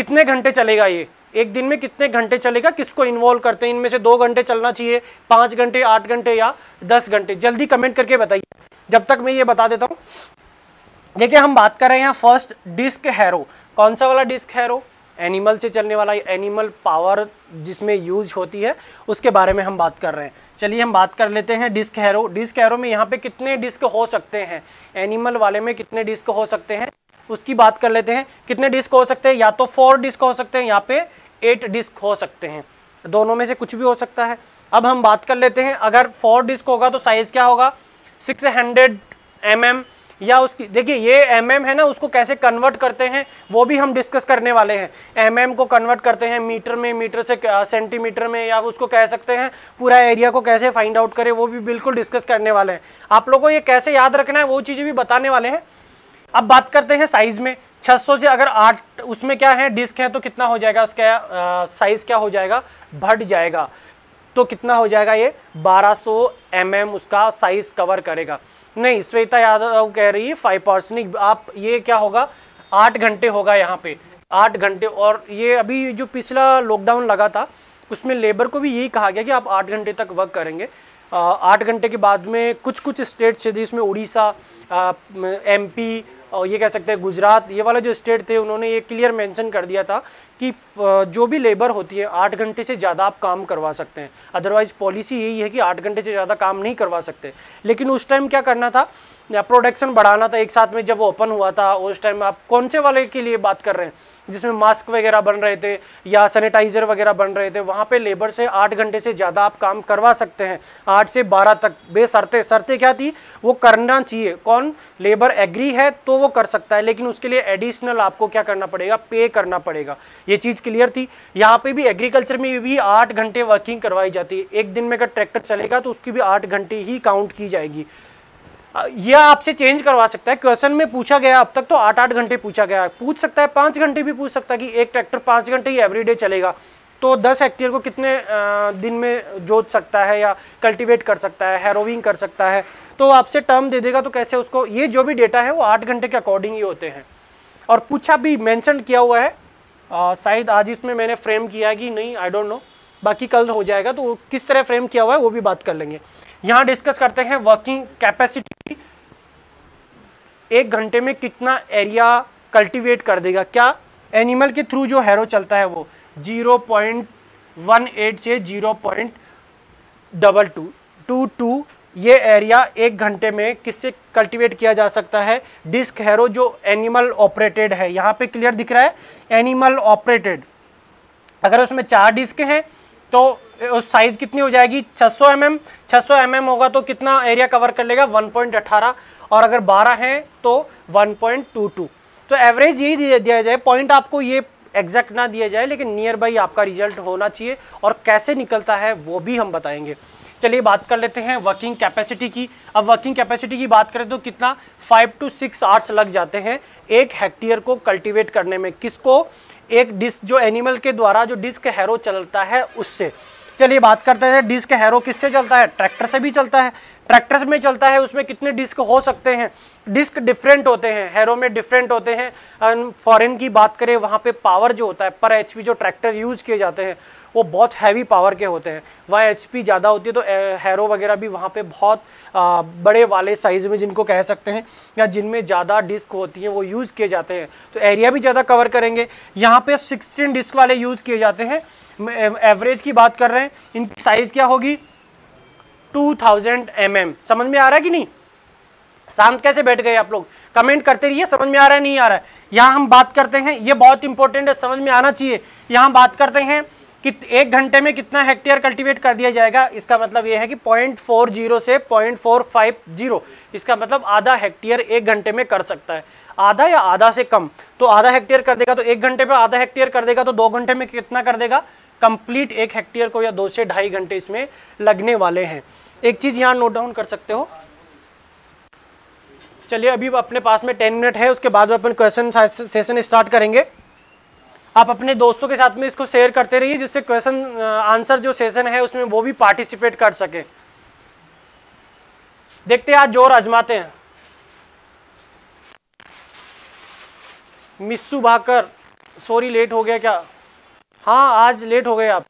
कितने घंटे चलेगा ये एक दिन में कितने घंटे चलेगा किसको इन्वॉल्व करते हैं इनमें से दो घंटे चलना चाहिए पाँच घंटे आठ घंटे या दस घंटे जल्दी कमेंट करके बताइए जब तक मैं ये बता देता हूँ देखिए हम बात कर रहे हैं फर्स्ट डिस्क हैरो कौन सा वाला डिस्क हैरो एनिमल से चलने वाला एनिमल पावर जिसमें यूज होती है उसके बारे में हम बात कर रहे हैं चलिए हम बात कर लेते हैं डिस्क हैरो डिस्क हैरो में यहाँ पे कितने डिस्क हो सकते हैं एनिमल वाले में कितने डिस्क हो सकते हैं उसकी बात कर लेते हैं कितने डिस्क हो सकते हैं या तो फोर डिस्क हो सकते हैं यहाँ पे एट डिस्क हो सकते हैं दोनों में से कुछ भी हो सकता है अब हम बात कर लेते हैं अगर फोर डिस्क होगा तो साइज़ क्या होगा सिक्स हंड्रेड एम एम या उसकी देखिए ये एम mm एम है ना उसको कैसे कन्वर्ट करते हैं वो भी हम डिस्कस करने वाले हैं एम mm को कन्वर्ट करते हैं मीटर में मीटर से सेंटीमीटर में या उसको कह सकते हैं पूरा एरिया को कैसे फाइंड आउट करें वो भी बिल्कुल डिस्कस करने वाले हैं आप लोगों को ये कैसे याद रखना है वो चीज़ें भी बताने वाले हैं अब बात करते हैं साइज में 600 से अगर आठ उसमें क्या है डिस्क है तो कितना हो जाएगा उसका साइज क्या हो जाएगा बढ़ जाएगा तो कितना हो जाएगा ये 1200 सौ mm उसका साइज कवर करेगा नहीं श्वेता यादव कह रही है फाइव पर्सनिक आप ये क्या होगा आठ घंटे होगा यहाँ पे आठ घंटे और ये अभी जो पिछला लॉकडाउन लगा था उसमें लेबर को भी यही कहा गया कि आप आठ घंटे तक वर्क करेंगे आठ घंटे के बाद में कुछ कुछ स्टेट्स थे जिसमें उड़ीसा एमपी और ये कह सकते हैं गुजरात ये वाला जो स्टेट थे उन्होंने ये क्लियर मेंशन कर दिया था कि जो भी लेबर होती है आठ घंटे से ज़्यादा आप काम करवा सकते हैं अदरवाइज़ पॉलिसी यही है कि आठ घंटे से ज़्यादा काम नहीं करवा सकते लेकिन उस टाइम क्या करना था प्रोडक्शन बढ़ाना था एक साथ में जब वो ओपन हुआ था उस टाइम आप कौन से वाले के लिए बात कर रहे हैं जिसमें मास्क वगैरह बन रहे थे या सैनिटाइज़र वगैरह बन रहे थे वहाँ पे लेबर से आठ घंटे से ज़्यादा आप काम करवा सकते हैं आठ से बारह तक बेसरते शर्तें क्या थी वो करना चाहिए कौन लेबर एग्री है तो वो कर सकता है लेकिन उसके लिए एडिशनल आपको क्या करना पड़ेगा पे करना पड़ेगा ये चीज़ क्लियर थी यहाँ पर भी एग्रीकल्चर में भी आठ घंटे वर्किंग करवाई जाती है एक दिन में अगर ट्रैक्टर चलेगा तो उसकी भी आठ घंटे ही काउंट की जाएगी यह आपसे चेंज करवा सकता है क्वेश्चन में पूछा गया अब तक तो आठ आठ घंटे पूछा गया पूछ सकता है पाँच घंटे भी पूछ सकता है कि एक ट्रैक्टर पाँच घंटे ही एवरीडे चलेगा तो दस हेक्टेयर को कितने दिन में जोत सकता है या कल्टीवेट कर सकता है हैरोविंग कर सकता है तो आपसे टर्म दे देगा तो कैसे उसको ये जो भी डेटा है वो आठ घंटे के अकॉर्डिंग ही होते हैं और पूछा भी मैंसन किया हुआ है शायद आज इसमें मैंने फ्रेम किया कि नहीं आई डोंट नो बाकी कल हो जाएगा तो किस तरह फ्रेम किया हुआ है वो भी बात कर लेंगे यहाँ डिस्कस करते हैं वर्किंग कैपेसिटी एक घंटे में कितना एरिया कल्टीवेट कर देगा क्या एनिमल के थ्रू जो हैरो चलता है वो जीरो पॉइंट वन एट से zero point double two two two ये एरिया एक घंटे में किससे कल्टीवेट किया जा सकता है डिस्क हैरो जो एनिमल ऑपरेटेड है यहाँ पे क्लियर दिख रहा है एनिमल ऑपरेटेड अगर उसमें चार डिस्क हैं तो उस साइज़ कितनी हो जाएगी 600 सौ mm, 600 सौ mm होगा तो कितना एरिया कवर कर लेगा 1.18 और अगर 12 है तो 1.22 तो एवरेज यही दिया, दिया जाए पॉइंट आपको ये एग्जैक्ट ना दिया जाए लेकिन नियर बाई आपका रिजल्ट होना चाहिए और कैसे निकलता है वो भी हम बताएंगे चलिए बात कर लेते हैं वर्किंग कैपेसिटी की अब वर्किंग कैपेसिटी की बात करें तो कितना फाइव टू सिक्स आर्स लग जाते हैं एक हेक्टेयर को कल्टीवेट करने में किसको एक डिस्क जो एनिमल के द्वारा जो डिस्क हैरो चलता है उससे चलिए बात करते हैं डिस्क हैरो किससे चलता है ट्रैक्टर से भी चलता है ट्रैक्टर में चलता है उसमें कितने डिस्क हो सकते हैं डिस्क डिफरेंट होते हैं हैरो में डिफरेंट होते हैं फॉरेन की बात करें वहाँ पे पावर जो होता है पर एच जो ट्रैक्टर यूज़ किए जाते हैं वो बहुत हैवी पावर के होते हैं वहाँ एच ज़्यादा होती है तो हैरो वगैरह भी वहाँ पर बहुत आ, बड़े वाले साइज़ में जिनको कह सकते हैं या जिनमें ज़्यादा डिस्क होती हैं वो यूज़ किए जाते हैं तो एरिया भी ज़्यादा कवर करेंगे यहाँ पर सिक्सटीन डिस्क वाले यूज़ किए जाते हैं एवरेज की बात कर रहे हैं इनकी साइज़ क्या होगी 2000 थाउजेंड mm. समझ में आ रहा है कि नहीं शांत कैसे बैठ गए आप लोग कमेंट करते रहिए समझ में आ रहा है नहीं आ रहा है यहाँ हम बात करते हैं ये बहुत इंपॉर्टेंट है समझ में आना चाहिए यहाँ बात करते हैं कि एक घंटे में कितना हेक्टेयर कल्टीवेट कर दिया जाएगा इसका मतलब यह है कि 0.40 से 0.450 इसका मतलब आधा हेक्टेयर एक घंटे में कर सकता है आधा या आधा से कम तो आधा हेक्टेयर कर देगा तो एक घंटे में आधा हेक्टेयर कर देगा तो दो घंटे में कितना कर देगा कंप्लीट एक हेक्टेयर को या दो से ढाई घंटे इसमें लगने वाले हैं एक चीज़ यहाँ नोट डाउन कर सकते हो चलिए अभी अपने पास में टेन मिनट है उसके बाद अपन क्वेश्चन सेशन स्टार्ट करेंगे आप अपने दोस्तों के साथ में इसको शेयर करते रहिए जिससे क्वेश्चन आंसर जो सेशन है उसमें वो भी पार्टिसिपेट कर सके देखते हैं आज जोर आजमाते हैं मिस्सू भाकर सॉरी लेट हो गया क्या हाँ आज लेट हो गए आप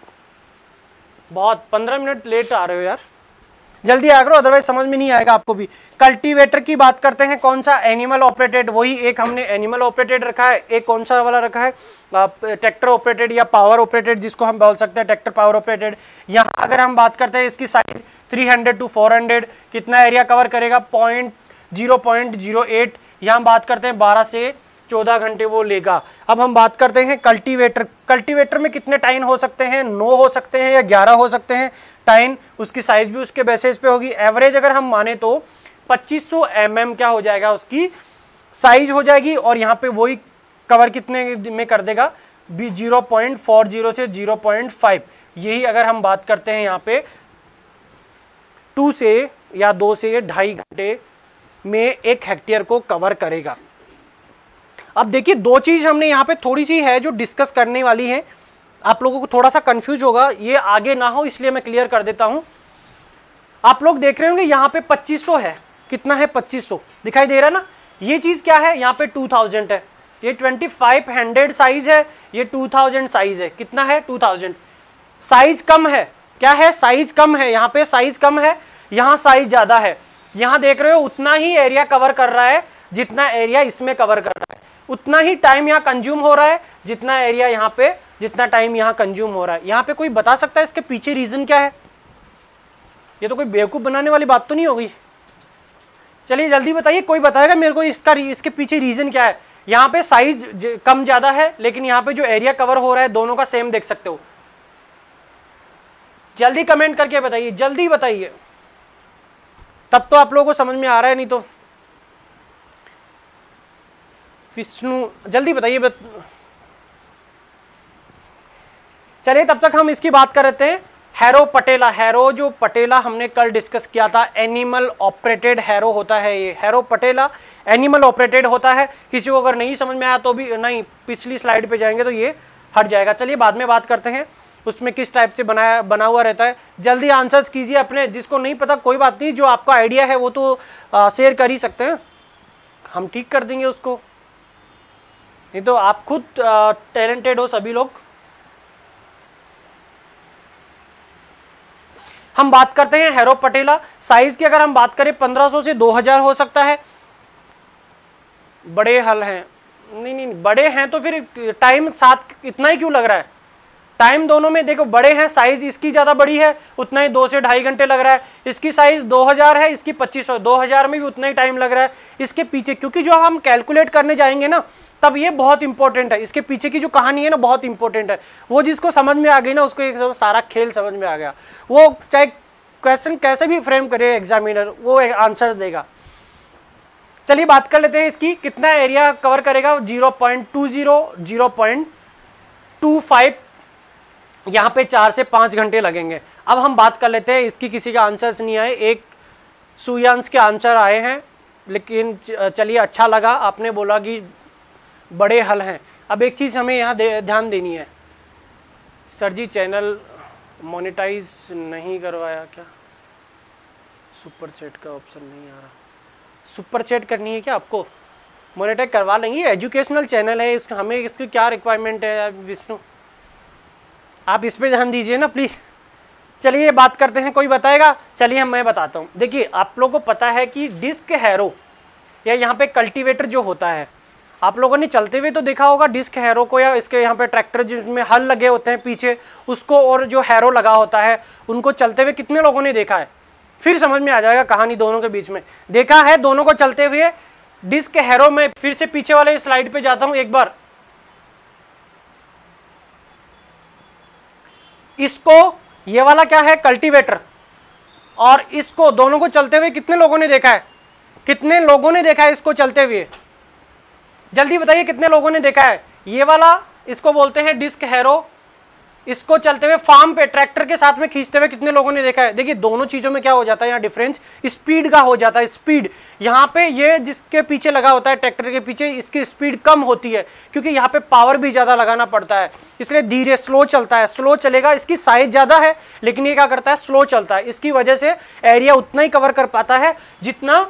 बहुत पंद्रह मिनट लेट आ रहे हो यार जल्दी आया करो अदरवाइज समझ में नहीं आएगा आपको भी कल्टीवेटर की बात करते हैं कौन सा एनिमल ऑपरेटेड वही एक हमने एनिमल ऑपरेटेड रखा है एक कौन सा वाला रखा है ट्रैक्टर ऑपरेटेड या पावर ऑपरेटेड जिसको हम बोल सकते हैं ट्रैक्टर पावर ऑपरेटेड यहाँ अगर हम बात करते हैं इसकी साइज 300 टू 400 कितना एरिया कवर करेगा point zero point zero eight यहाँ बात करते हैं बारह से चौदह घंटे वो लेगा अब हम बात करते हैं कल्टीवेटर कल्टीवेटर में कितने टाइम हो सकते हैं नौ हो सकते हैं या ग्यारह हो सकते हैं टाइन उसकी साइज भी उसके बेसिस पे होगी एवरेज अगर हम माने तो 2500 सौ mm क्या हो जाएगा उसकी साइज हो जाएगी और यहाँ पे वही कवर कितने में कर देगा जीरो पॉइंट फोर जीरो से जीरो पॉइंट फाइव यही अगर हम बात करते हैं यहाँ पे टू से या दो से ढाई घंटे में एक हेक्टेयर को कवर करेगा अब देखिए दो चीज़ हमने यहाँ पे थोड़ी सी है जो डिस्कस करने वाली है आप लोगों को थोड़ा सा कंफ्यूज होगा ये आगे ना हो इसलिए मैं क्लियर कर देता हूँ आप लोग देख रहे होंगे यहाँ पे 2500 है कितना है 2500 दिखाई दे रहा है ना ये चीज़ क्या है यहाँ पे 2000 है ये 2500 साइज है ये 2000 साइज है कितना है 2000 साइज कम है क्या है साइज कम है यहाँ पे साइज कम है यहाँ साइज ज़्यादा है यहां देख रहे हो उतना ही एरिया कवर कर रहा है जितना एरिया इसमें कवर कर रहा है उतना ही टाइम यहाँ कंज्यूम हो रहा है जितना एरिया यहाँ पे जितना टाइम यहाँ कंज्यूम हो रहा है यहाँ पे कोई बता सकता है इसके पीछे रीज़न क्या है ये तो कोई बेवकूफ़ बनाने वाली बात तो नहीं होगी चलिए जल्दी बताइए कोई बताएगा मेरे को इसका इसके पीछे रीज़न क्या है यहाँ पे साइज कम ज़्यादा है लेकिन यहाँ पे जो एरिया कवर हो रहा है दोनों का सेम देख सकते हो जल्दी कमेंट करके बताइए जल्दी बताइए तब तो आप लोगों को समझ में आ रहा है नहीं तो विष्णु जल्दी बताइए बत... चलिए तब तक हम इसकी बात कर रहे हैं हैरो पटेला हैरो जो पटेला हमने कल डिस्कस किया था एनिमल ऑपरेटेड हैरो होता है ये हैरो पटेला एनिमल ऑपरेटेड होता है किसी को अगर नहीं समझ में आया तो भी नहीं पिछली स्लाइड पे जाएंगे तो ये हट जाएगा चलिए बाद में बात करते हैं उसमें किस टाइप से बनाया बना हुआ रहता है जल्दी आंसर्स कीजिए अपने जिसको नहीं पता कोई बात नहीं जो आपका आइडिया है वो तो शेयर कर ही सकते हैं हम ठीक कर देंगे उसको नहीं तो आप खुद टैलेंटेड हो सभी लोग हम बात करते हैं हैरो पटेला साइज की अगर हम बात करें 1500 से 2000 हो सकता है बड़े हल हैं नहीं नहीं बड़े हैं तो फिर टाइम साथ इतना ही क्यों लग रहा है टाइम दोनों में देखो बड़े हैं साइज इसकी ज़्यादा बड़ी है उतना ही दो से ढाई घंटे लग रहा है इसकी साइज 2000 है इसकी 2500 2000 में भी उतना ही टाइम लग रहा है इसके पीछे क्योंकि जो हम कैलकुलेट करने जाएंगे ना तब ये बहुत इंपॉर्टेंट है इसके पीछे की जो कहानी है ना बहुत इंपॉर्टेंट है वो जिसको समझ में आ गई ना उसको एक तो सारा खेल समझ में आ गया वो चाहे क्वेश्चन कैसे भी फ्रेम करे एग्जामिनर वो आंसर देगा चलिए बात कर लेते हैं इसकी कितना एरिया कवर करेगा zero point two zero zero point two five यहाँ पे चार से पाँच घंटे लगेंगे अब हम बात कर लेते हैं इसकी किसी का आंसर्स नहीं आए एक सूर्यांश के आंसर आए हैं लेकिन चलिए अच्छा लगा आपने बोला कि बड़े हल हैं अब एक चीज़ हमें यहाँ दे, ध्यान देनी है सर जी चैनल मोनेटाइज नहीं करवाया क्या सुपर चैट का ऑप्शन नहीं आ रहा सुपर चैट करनी है क्या आपको मोनेटाइज करवा लेंगे एजुकेशनल चैनल है इसका हमें इसकी क्या रिक्वायरमेंट है विष्णु आप इस पर ध्यान दीजिए ना प्लीज़ चलिए बात करते हैं कोई बताएगा चलिए मैं बताता हूँ देखिए आप लोगों को पता है कि डिस्क हैरो या यहाँ पे कल्टीवेटर जो होता है आप लोगों ने चलते हुए तो देखा होगा डिस्क हैरो को या इसके यहाँ पे ट्रैक्टर जिसमें हल लगे होते हैं पीछे उसको और जो हैरो लगा होता है उनको चलते हुए कितने लोगों ने देखा है फिर समझ में आ जाएगा कहानी दोनों के बीच में देखा है दोनों को चलते हुए डिस्क हैरो में फिर से पीछे वाले स्लाइड पे जाता हूँ एक बार इसको ये वाला क्या है कल्टीवेटर और इसको दोनों को चलते हुए कितने लोगों ने देखा है कितने लोगों ने देखा है इसको चलते हुए जल्दी बताइए कितने लोगों ने देखा है ये वाला इसको बोलते हैं डिस्क हैरो इसको चलते हुए फार्म पे ट्रैक्टर के साथ में खींचते हुए कितने लोगों ने देखा है देखिए दोनों चीजों में क्या हो जाता है यहाँ डिफरेंस स्पीड का हो जाता है स्पीड यहाँ पे ये जिसके पीछे लगा होता है ट्रैक्टर के पीछे इसकी स्पीड कम होती है क्योंकि यहाँ पे पावर भी ज्यादा लगाना पड़ता है इसलिए धीरे स्लो चलता है स्लो चलेगा इसकी साइज ज्यादा है लेकिन ये क्या करता है स्लो चलता है इसकी वजह से एरिया उतना ही कवर कर पाता है जितना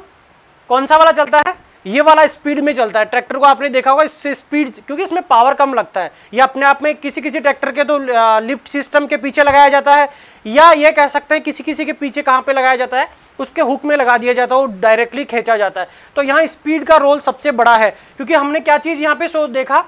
कौन सा वाला चलता है ये वाला स्पीड में चलता है ट्रैक्टर को आपने देखा होगा इससे स्पीड क्योंकि इसमें पावर कम लगता है या अपने आप में किसी किसी ट्रैक्टर के तो लिफ्ट सिस्टम के पीछे लगाया जाता है या ये कह सकते हैं किसी किसी के पीछे कहाँ पे लगाया जाता है उसके हुक में लगा दिया जाता है वो डायरेक्टली खींचा जाता है तो यहाँ स्पीड का रोल सबसे बड़ा है क्योंकि हमने क्या चीज़ यहाँ पे शो देखा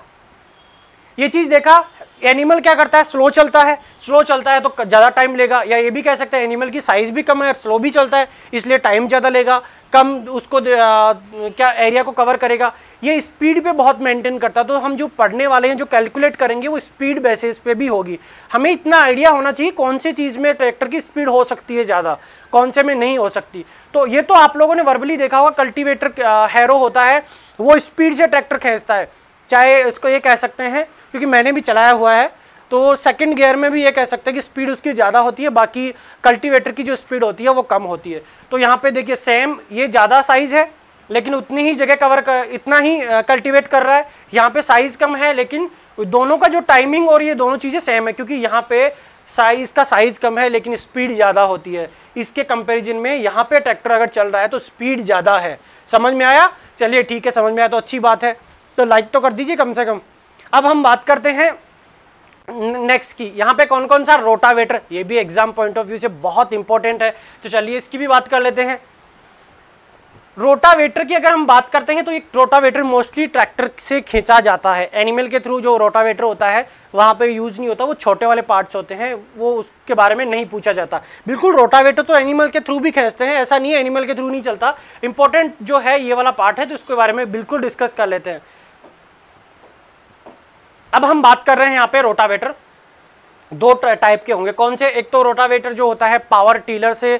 ये चीज़ देखा एनिमल क्या करता है स्लो चलता है स्लो चलता है तो ज़्यादा टाइम लेगा या ये भी कह सकते हैं एनिमल की साइज़ भी कम है स्लो भी चलता है इसलिए टाइम ज़्यादा लेगा कम उसको आ, क्या एरिया को कवर करेगा ये स्पीड पे बहुत मेंटेन करता है तो हम जो पढ़ने वाले हैं जो कैलकुलेट करेंगे वो स्पीड बेसिस पे भी होगी हमें इतना आइडिया होना चाहिए कौन से चीज़ में ट्रैक्टर की स्पीड हो सकती है ज़्यादा कौन से में नहीं हो सकती तो ये तो आप लोगों ने वर्बली देखा होगा कल्टिवेटर हैरो होता है वो स्पीड से ट्रैक्टर खींचता है चाहे इसको ये कह सकते हैं क्योंकि मैंने भी चलाया हुआ है तो सेकंड गियर में भी ये कह सकते हैं कि स्पीड उसकी ज़्यादा होती है बाकी कल्टीवेटर की जो स्पीड होती है वो कम होती है तो यहाँ पे देखिए सेम ये ज़्यादा साइज़ है लेकिन उतनी ही जगह कवर कर इतना ही कल्टीवेट कर रहा है यहाँ पे साइज़ कम है लेकिन दोनों का जो टाइमिंग और ये दोनों चीज़ें सेम है क्योंकि यहाँ पर साइज़ का साइज़ कम है लेकिन स्पीड ज़्यादा होती है इसके कंपेरिजन में यहाँ पर ट्रैक्टर अगर चल रहा है तो स्पीड ज़्यादा है समझ में आया चलिए ठीक है समझ में आया तो अच्छी बात है तो लाइक तो कर दीजिए कम से कम अब हम बात करते हैं नेक्स्ट की यहाँ पे कौन कौन सा रोटावेटर ये भी एग्जाम पॉइंट ऑफ व्यू से बहुत इंपॉर्टेंट है तो चलिए इसकी भी बात कर लेते हैं रोटावेटर की अगर हम बात करते हैं तो एक रोटावेटर मोस्टली ट्रैक्टर से खींचा जाता है एनिमल के थ्रू जो रोटावेटर होता है वहाँ पे यूज़ नहीं होता वो छोटे वाले पार्ट्स होते हैं वो उसके बारे में नहीं पूछा जाता बिल्कुल रोटावेटर तो एनिमल के थ्रू भी खींचते हैं ऐसा नहीं है एनिमल के थ्रू नहीं चलता इंपॉर्टेंट जो है ये वाला पार्ट है तो उसके बारे में बिल्कुल डिस्कस कर लेते हैं अब हम बात कर रहे हैं यहाँ पे रोटावेटर दो टाइप के होंगे कौन से एक तो रोटावेटर जो होता है पावर टीलर से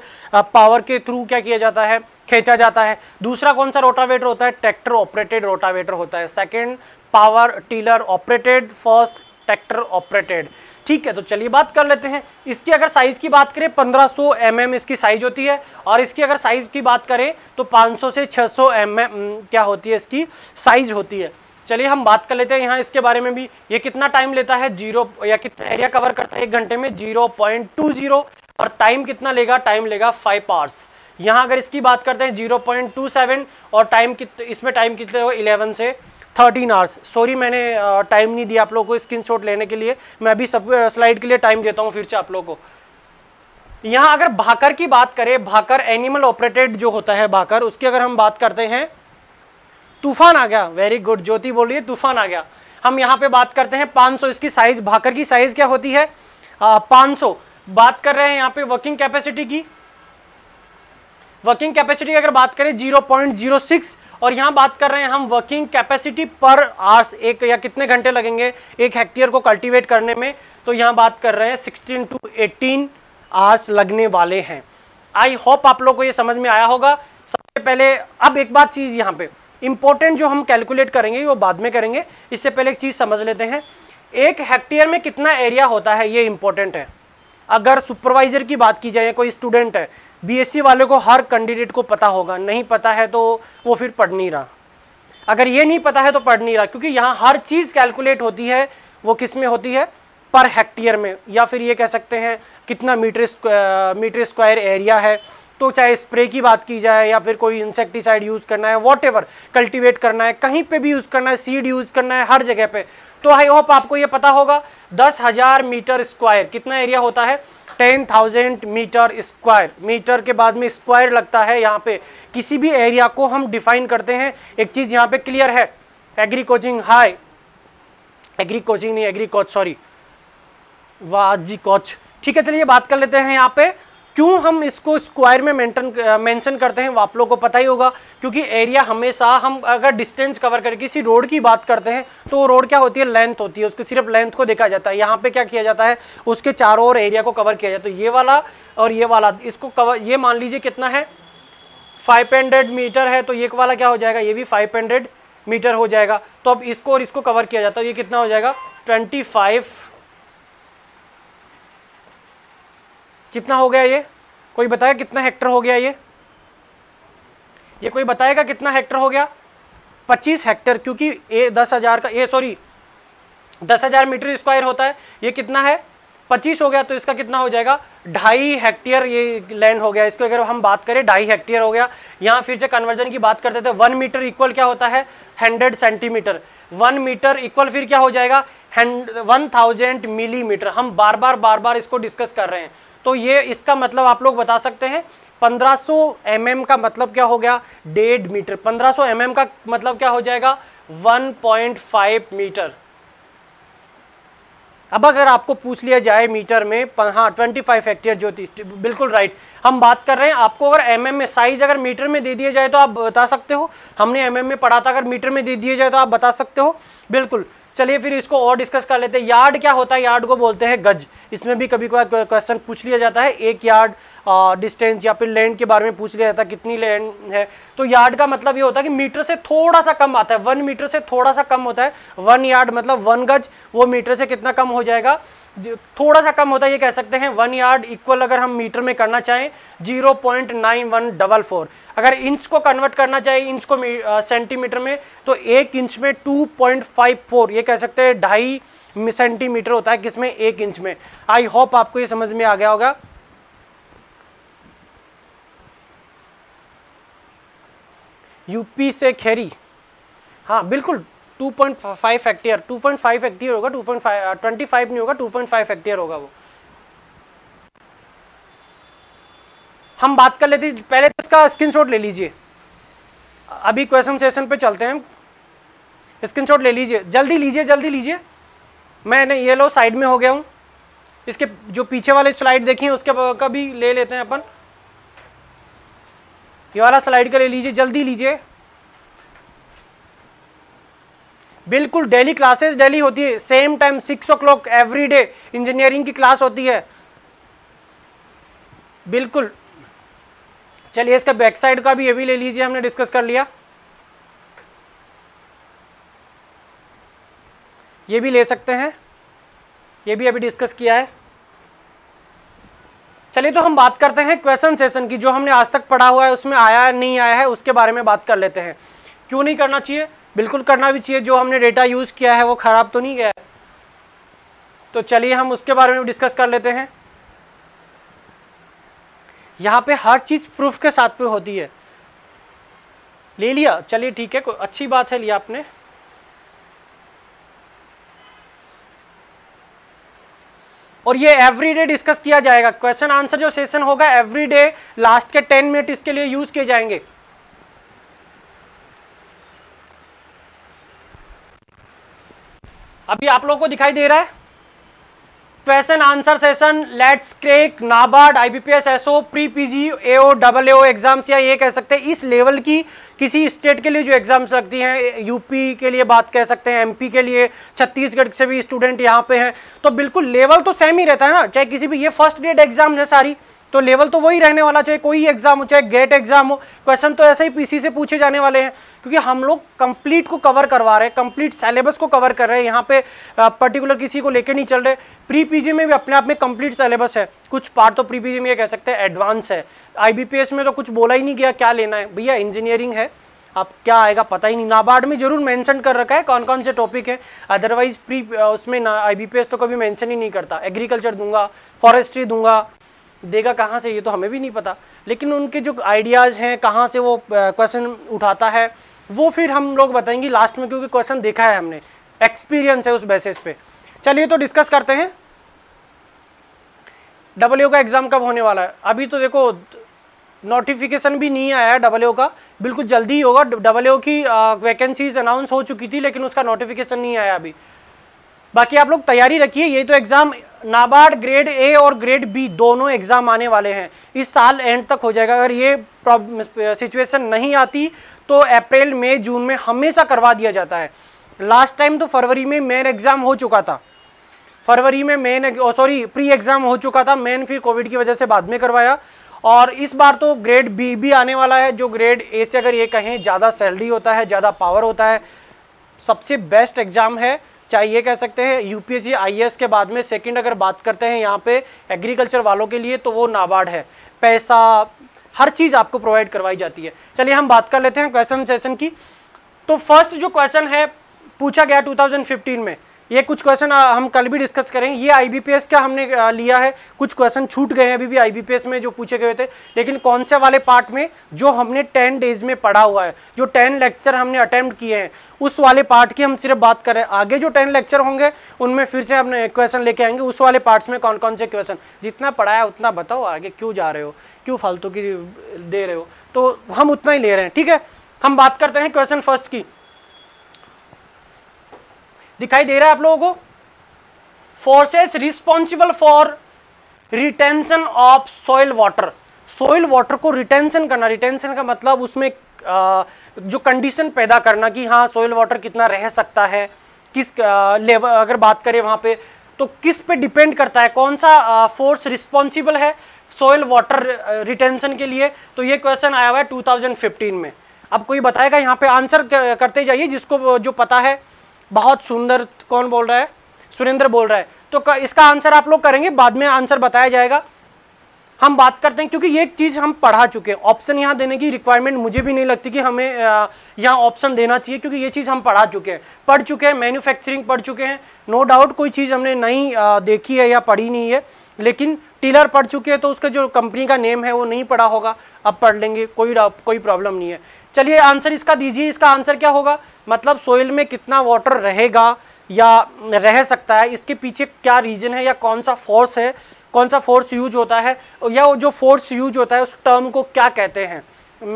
पावर के थ्रू क्या किया जाता है खींचा जाता है दूसरा कौन सा रोटावेटर होता है ट्रैक्टर ऑपरेटेड रोटावेटर होता है second power tiller operated first tractor operated ठीक है तो चलिए बात कर लेते हैं इसकी अगर साइज़ की बात करें 1500 सौ mm इसकी साइज़ होती है और इसकी अगर साइज़ की बात करें तो 500 से 600 सौ mm क्या होती है इसकी साइज़ होती है चलिए हम बात कर लेते हैं यहाँ इसके बारे में भी ये कितना टाइम लेता है जीरो या कितना एरिया कवर करता है एक घंटे में जीरो पॉइंट टू जीरो और टाइम कितना लेगा टाइम लेगा फाइव आवर्स यहाँ अगर इसकी बात करते हैं जीरो पॉइंट टू सेवन और टाइम कित इसमें टाइम कितने हो इलेवन से थर्टीन आवर्स सॉरी मैंने टाइम नहीं दिया आप लोगों को स्क्रीन शॉट लेने के लिए मैं अभी सब स्लाइड के लिए टाइम देता हूँ फिर से आप लोगों को यहाँ अगर भाकर की बात करें भाकर एनिमल ऑपरेटेड जो होता है भाकर उसकी अगर हम बात करते हैं तूफान आ गया वेरी गुड ज्योति बोल रही है तूफान आ गया हम यहाँ पे बात करते हैं 500 इसकी साइज भाकर की साइज क्या होती है पाँच सौ बात कर रहे हैं यहाँ पे वर्किंग कैपेसिटी की वर्किंग कैपेसिटी अगर बात करें सिक्स और यहाँ बात कर रहे हैं हम वर्किंग कैपेसिटी पर आर्स एक या कितने घंटे लगेंगे एक हेक्टेयर को कल्टीवेट करने में तो यहाँ बात कर रहे हैं 16 टू 18 आर्स लगने वाले हैं आई होप आप लोग को ये समझ में आया होगा सबसे पहले अब एक बात चीज़ यहाँ पे इंपॉर्टेंट जो हम कैलकुलेट करेंगे वो बाद में करेंगे इससे पहले एक चीज़ समझ लेते हैं एक हेक्टेयर में कितना एरिया होता है ये इंपॉर्टेंट है अगर सुपरवाइजर की बात की जाए कोई स्टूडेंट है बी वाले को हर कैंडिडेट को पता होगा नहीं पता है तो वो फिर पढ़ नहीं रहा अगर ये नहीं पता है तो पढ़ नहीं रहा क्योंकि यहाँ हर चीज़ कैलकुलेट होती है वो किस में होती है पर हेक्टेयर में या फिर ये कह सकते हैं कितना मीटर मीटर स्क्वायर एरिया है तो चाहे स्प्रे की बात की जाए या फिर कोई इंसेक्टिसाइड यूज़ करना है वॉट कल्टीवेट करना है कहीं पे भी यूज़ करना है सीड यूज़ करना है हर जगह पे तो आई होप आपको ये पता होगा दस हज़ार मीटर स्क्वायर कितना एरिया होता है ten thousand metre square metre के बाद में स्क्वायर लगता है यहाँ पे किसी भी एरिया को हम डिफाइन करते हैं एक चीज़ यहाँ पे क्लियर है एग्री कोचिंग हाई एग्री कोचिंग नहीं एग्री कोच सॉरी वाह जी कोच ठीक है चलिए बात कर लेते हैं यहाँ पे क्यों हम इसको स्क्वायर में मेंटेन मेंशन करते हैं वो आप लोगों को पता ही होगा क्योंकि एरिया हमेशा हम अगर डिस्टेंस कवर करके किसी रोड की बात करते हैं तो वो रोड क्या होती है लेंथ होती है उसको सिर्फ लेंथ को देखा जाता है यहाँ पे क्या किया जाता है उसके चारों ओर एरिया को कवर किया जाता है तो ये वाला और ये वाला इसको कवर ये मान लीजिए कितना है फाइव मीटर है तो ये वाला क्या हो जाएगा ये भी फाइव मीटर हो जाएगा तो अब इसको और इसको कवर किया जाता है ये कितना हो जाएगा ट्वेंटी कितना हो गया ये कोई बताया कितना हेक्टर हो गया ये ये कोई बताएगा कितना हेक्टर हो गया पच्चीस हेक्टर क्योंकि ए दस हज़ार का ये सॉरी दस हज़ार मीटर स्क्वायर होता है ये कितना है पच्चीस हो गया तो इसका कितना हो जाएगा ढाई हेक्टेयर ये लैंड हो गया इसको अगर हम बात करें ढाई हेक्टेयर हो गया यहाँ फिर से कन्वर्जन की बात करते थे वन मीटर इक्वल क्या होता है hundred centimetre one metre equal फिर क्या हो जाएगा वन थाउजेंड मिलीमीटर हम बार बार बार बार इसको डिस्कस कर रहे हैं तो ये इसका मतलब आप लोग बता सकते हैं 1500 सौ mm का मतलब क्या हो गया डेढ़ मीटर 1500 सौ mm का मतलब क्या हो जाएगा 1.5 मीटर अब अगर आपको पूछ लिया जाए मीटर में हाँ ट्वेंटी फाइव हेक्टेयर ज्योति बिल्कुल राइट हम बात कर रहे हैं आपको अगर एम mm में साइज अगर मीटर में दे दिया जाए तो आप बता सकते हो हमने एम mm में पढ़ा था अगर मीटर में दे दिया जाए तो आप बता सकते हो बिल्कुल चलिए फिर इसको और डिस्कस कर लेते हैं यार्ड क्या होता है यार्ड को बोलते हैं गज इसमें भी कभी कभी क्वेश्चन पूछ लिया जाता है एक यार्ड डिस्टेंस या फिर लैंड के बारे में पूछ लिया जाता है कितनी लैंड है तो यार्ड का मतलब ये होता है कि मीटर से थोड़ा सा कम आता है वन मीटर से थोड़ा सा कम होता है वन यार्ड मतलब वन गज वो मीटर से कितना कम हो जाएगा थोड़ा सा कम होता है ये कह सकते हैं वन यार्ड इक्वल अगर हम मीटर में करना चाहें zero point nine one double four अगर इंच को कन्वर्ट करना चाहिए इंच को सेंटीमीटर में तो एक इंच में टू पॉइंट फाइव फोर ये कह सकते हैं ढाई सेंटीमीटर होता है किसमें एक इंच में आई होप आपको ये समझ में आ गया होगा यूपी से खेरी हाँ बिल्कुल two point five hectare two point five hectare होगा two point five twenty five नहीं होगा टू पॉइंट फाइव हेक्टेयर होगा वो हम बात कर लेते पहले तो इसका शॉट ले लीजिए अभी क्वेश्चन सेशन पे चलते हैं स्क्रीन शॉट ले लीजिए जल्दी लीजिए जल्दी लीजिए नहीं ये लो साइड में हो गया हूँ इसके जो पीछे वाले स्लाइड देखिए उसके का भी ले लेते हैं अपन ये वाला स्लाइड का ले लीजिए जल्दी लीजिए बिल्कुल डेली क्लासेस डेली होती है same time six o'clock every day engineering की क्लास होती है बिल्कुल चलिए इसका बैक साइड का भी ये भी ले लीजिए हमने डिस्कस कर लिया ये भी ले सकते हैं ये भी अभी डिस्कस किया है चलिए तो हम बात करते हैं क्वेश्चन सेशन की जो हमने आज तक पढ़ा हुआ है उसमें आया नहीं आया है उसके बारे में बात कर लेते हैं क्यों नहीं करना चाहिए बिल्कुल करना भी चाहिए जो हमने डेटा यूज़ किया है वो ख़राब तो नहीं गया है तो चलिए हम उसके बारे में डिस्कस कर लेते हैं यहाँ पे हर चीज़ प्रूफ के साथ पे होती है ले लिया चलिए ठीक है अच्छी बात है लिया आपने और ये एवरीडे डिस्कस किया जाएगा क्वेश्चन आंसर जो सेशन होगा एवरीडे लास्ट के टेन मिनट इसके लिए यूज़ किए जाएंगे अभी आप लोगों को दिखाई दे रहा है question answer session let's crack NABARD IBPS SO pre PG AO double AO exams या ये कह सकते हैं इस लेवल की किसी स्टेट के लिए जो एग्जाम्स लगती हैं यूपी के लिए बात कह सकते हैं एमपी के लिए छत्तीसगढ़ से भी स्टूडेंट यहाँ पे हैं तो बिल्कुल लेवल तो सेम ही रहता है ना चाहे किसी भी ये फर्स्ट ग्रेड एग्जाम है सारी तो लेवल तो वही रहने वाला चाहे कोई एग्जाम हो चाहे गेट एग्जाम हो क्वेश्चन तो ऐसे ही पीसी से पूछे जाने वाले हैं क्योंकि हम लोग कंप्लीट को कवर करवा रहे हैं कंप्लीट सेलेबस को कवर कर रहे हैं यहाँ पे पर्टिकुलर किसी को लेके नहीं चल रहे प्री पीजी में भी अपने आप में कंप्लीट सेलेबस है कुछ पार्ट तो प्री पीजी में ये कह सकते हैं एडवांस है आईबीपीएस में तो कुछ बोला ही नहीं गया क्या लेना है भैया इंजीनियरिंग है अब क्या आएगा पता ही नहीं नाबार्ड में जरूर मेंशन कर रखा है कौन कौन से टॉपिक है अदरवाइज प्री उसमें ना आई तो कभी मेंशन ही नहीं करता एग्रीकल्चर दूंगा फॉरेस्ट्री दूंगा देगा कहाँ से ये तो हमें भी नहीं पता लेकिन उनके जो आइडियाज़ हैं कहाँ से वो क्वेश्चन उठाता है वो फिर हम लोग बताएंगे लास्ट में क्योंकि क्वेश्चन देखा है हमने एक्सपीरियंस है उस बेसिस पे चलिए तो डिस्कस करते हैं डब्ल्यू का एग्ज़ाम कब होने वाला है अभी तो देखो नोटिफिकेशन भी नहीं आया है डब्ल्यू का बिल्कुल जल्दी ही होगा डब्ल्यू की वैकेंसीज अनाउंस हो चुकी थी लेकिन उसका नोटिफिकेशन नहीं आया अभी बाकी आप लोग तैयारी रखिए ये तो एग्ज़ाम नाबार्ड ग्रेड ए और ग्रेड बी दोनों एग्ज़ाम आने वाले हैं इस साल एंड तक हो जाएगा अगर ये सिचुएशन नहीं आती तो अप्रैल मई जून में हमेशा करवा दिया जाता है लास्ट टाइम तो फरवरी में मेन एग्ज़ाम हो चुका था फरवरी में मेन सॉरी प्री एग्ज़ाम हो चुका था मेन फिर कोविड की वजह से बाद में करवाया और इस बार तो ग्रेड बी भी आने वाला है जो ग्रेड ए से अगर ये कहें ज़्यादा सैलरी होता है ज़्यादा पावर होता है सबसे बेस्ट एग्ज़ाम है चाहे ये कह सकते हैं यूपीएससी आईएएस के बाद में सेकंड अगर बात करते हैं यहाँ पे एग्रीकल्चर वालों के लिए तो वो नाबार्ड है पैसा हर चीज़ आपको प्रोवाइड करवाई जाती है चलिए हम बात कर लेते हैं क्वेश्चन सेशन की तो फर्स्ट जो क्वेश्चन है पूछा गया 2015 में ये कुछ क्वेश्चन हम कल भी डिस्कस करेंगे ये आईबीपीएस का हमने लिया है कुछ क्वेश्चन छूट गए हैं अभी भी आईबीपीएस में जो पूछे गए थे लेकिन कौन से वाले पार्ट में जो हमने टेन डेज में पढ़ा हुआ है जो टेन लेक्चर हमने अटेम्प्ट किए हैं उस वाले पार्ट की हम सिर्फ बात करें आगे जो टेन लेक्चर होंगे उनमें फिर से हम क्वेश्चन लेके आएंगे उस वाले पार्ट्स में कौन कौन से क्वेश्चन जितना पढ़ाया उतना बताओ आगे क्यों जा रहे हो क्यों फालतू की दे रहे हो तो हम उतना ही ले रहे हैं ठीक है हम बात करते हैं क्वेश्चन फर्स्ट की दिखाई दे रहा है आप लोगों को forces responsible for retention of soil water soil water को रिटेंशन करना रिटेंशन का मतलब उसमें आ, जो कंडीशन पैदा करना कि हाँ सॉइल वाटर कितना रह सकता है किस लेवल अगर बात करें वहाँ पे तो किस पे डिपेंड करता है कौन सा फोर्स रिस्पॉन्सिबल है सॉइल वाटर रिटेंशन के लिए तो ये क्वेश्चन आया हुआ है 2015 में अब कोई बताएगा यहाँ पे आंसर करते जाइए जिसको जो पता है बहुत सुंदर कौन बोल रहा है सुरेंद्र बोल रहा है तो इसका आंसर आप लोग करेंगे बाद में आंसर बताया जाएगा हम बात करते हैं क्योंकि ये चीज़ हम पढ़ा चुके हैं ऑप्शन यहाँ देने की रिक्वायरमेंट मुझे भी नहीं लगती कि हमें यहाँ ऑप्शन देना चाहिए क्योंकि ये चीज़ हम पढ़ा चुके हैं पढ़ चुके हैं मैन्युफैक्चरिंग पढ़ चुके हैं नो डाउट कोई चीज़ हमने नहीं देखी है या पढ़ी नहीं है लेकिन टीलर पढ़ चुके हैं तो उसका जो कंपनी का नेम है वो नहीं पढ़ा होगा अब पढ़ लेंगे कोई कोई प्रॉब्लम नहीं है चलिए आंसर इसका दीजिए इसका आंसर क्या होगा मतलब सोइल में कितना वाटर रहेगा या रह सकता है इसके पीछे क्या रीज़न है या कौन सा फोर्स है कौन सा फोर्स यूज होता है या वो जो फोर्स यूज होता है उस टर्म को क्या कहते हैं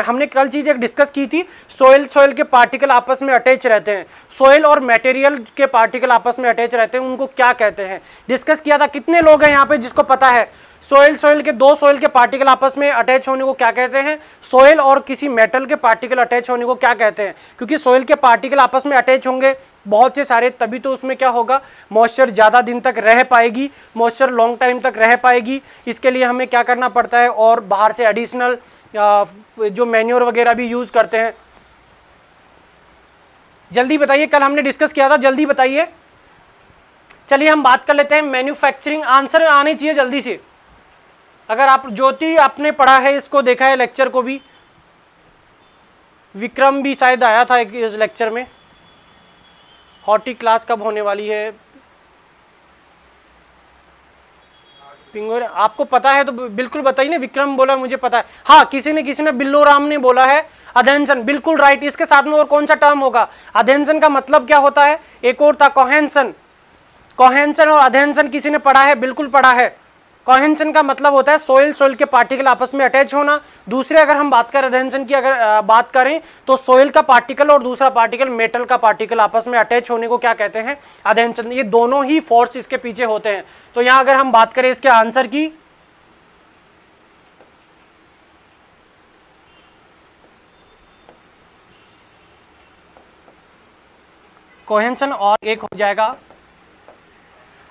हमने कल चीज़ एक डिस्कस की थी सोयल सोयल के पार्टिकल आपस में अटैच रहते हैं सोयल और मटेरियल के पार्टिकल आपस में अटैच रहते हैं उनको क्या कहते हैं डिस्कस किया था कितने लोग हैं यहाँ पे जिसको पता है सोयल सोयल के दो सोयल के पार्टिकल आपस में अटैच होने को क्या कहते हैं सोयल और किसी मेटल के पार्टिकल अटैच होने को क्या कहते हैं क्योंकि सोयल के पार्टिकल आपस में अटैच होंगे बहुत से सारे तभी तो उसमें क्या होगा मॉइस्चर ज़्यादा दिन तक रह पाएगी मॉइस्चर लॉन्ग टाइम तक रह पाएगी इसके लिए हमें क्या करना पड़ता है और बाहर से एडिशनल जो मैन्यूर वगैरह भी यूज़ करते हैं जल्दी बताइए कल हमने डिस्कस किया था जल्दी बताइए चलिए हम बात कर लेते हैं मैन्युफैक्चरिंग आंसर आने चाहिए जल्दी से अगर आप ज्योति आपने पढ़ा है इसको देखा है लेक्चर को भी विक्रम भी शायद आया था एक इस लेक्चर में हॉटी क्लास कब होने वाली है पिंगोर आपको पता है तो बिल्कुल बताइए ना विक्रम बोला मुझे पता है हाँ किसी ने किसी ने बिल्लो राम ने बोला है अधेंसन बिल्कुल राइट इसके साथ में और कौन सा टर्म होगा अधेंसन का मतलब क्या होता है एक और था कोहेंसन कोहेंसन और अधेंसन किसी ने पढ़ा है बिल्कुल पढ़ा है कॉहेंसन का मतलब होता है सोइल सोइल के पार्टिकल आपस में अटैच होना दूसरे अगर हम बात करें रेंसन की अगर बात करें तो सोइल का पार्टिकल और दूसरा पार्टिकल मेटल का पार्टिकल आपस में अटैच होने को क्या कहते हैं अधेंसन ये दोनों ही फोर्स इसके पीछे होते हैं तो यहाँ अगर हम बात करें इसके आंसर की कोहेंसन और एक हो जाएगा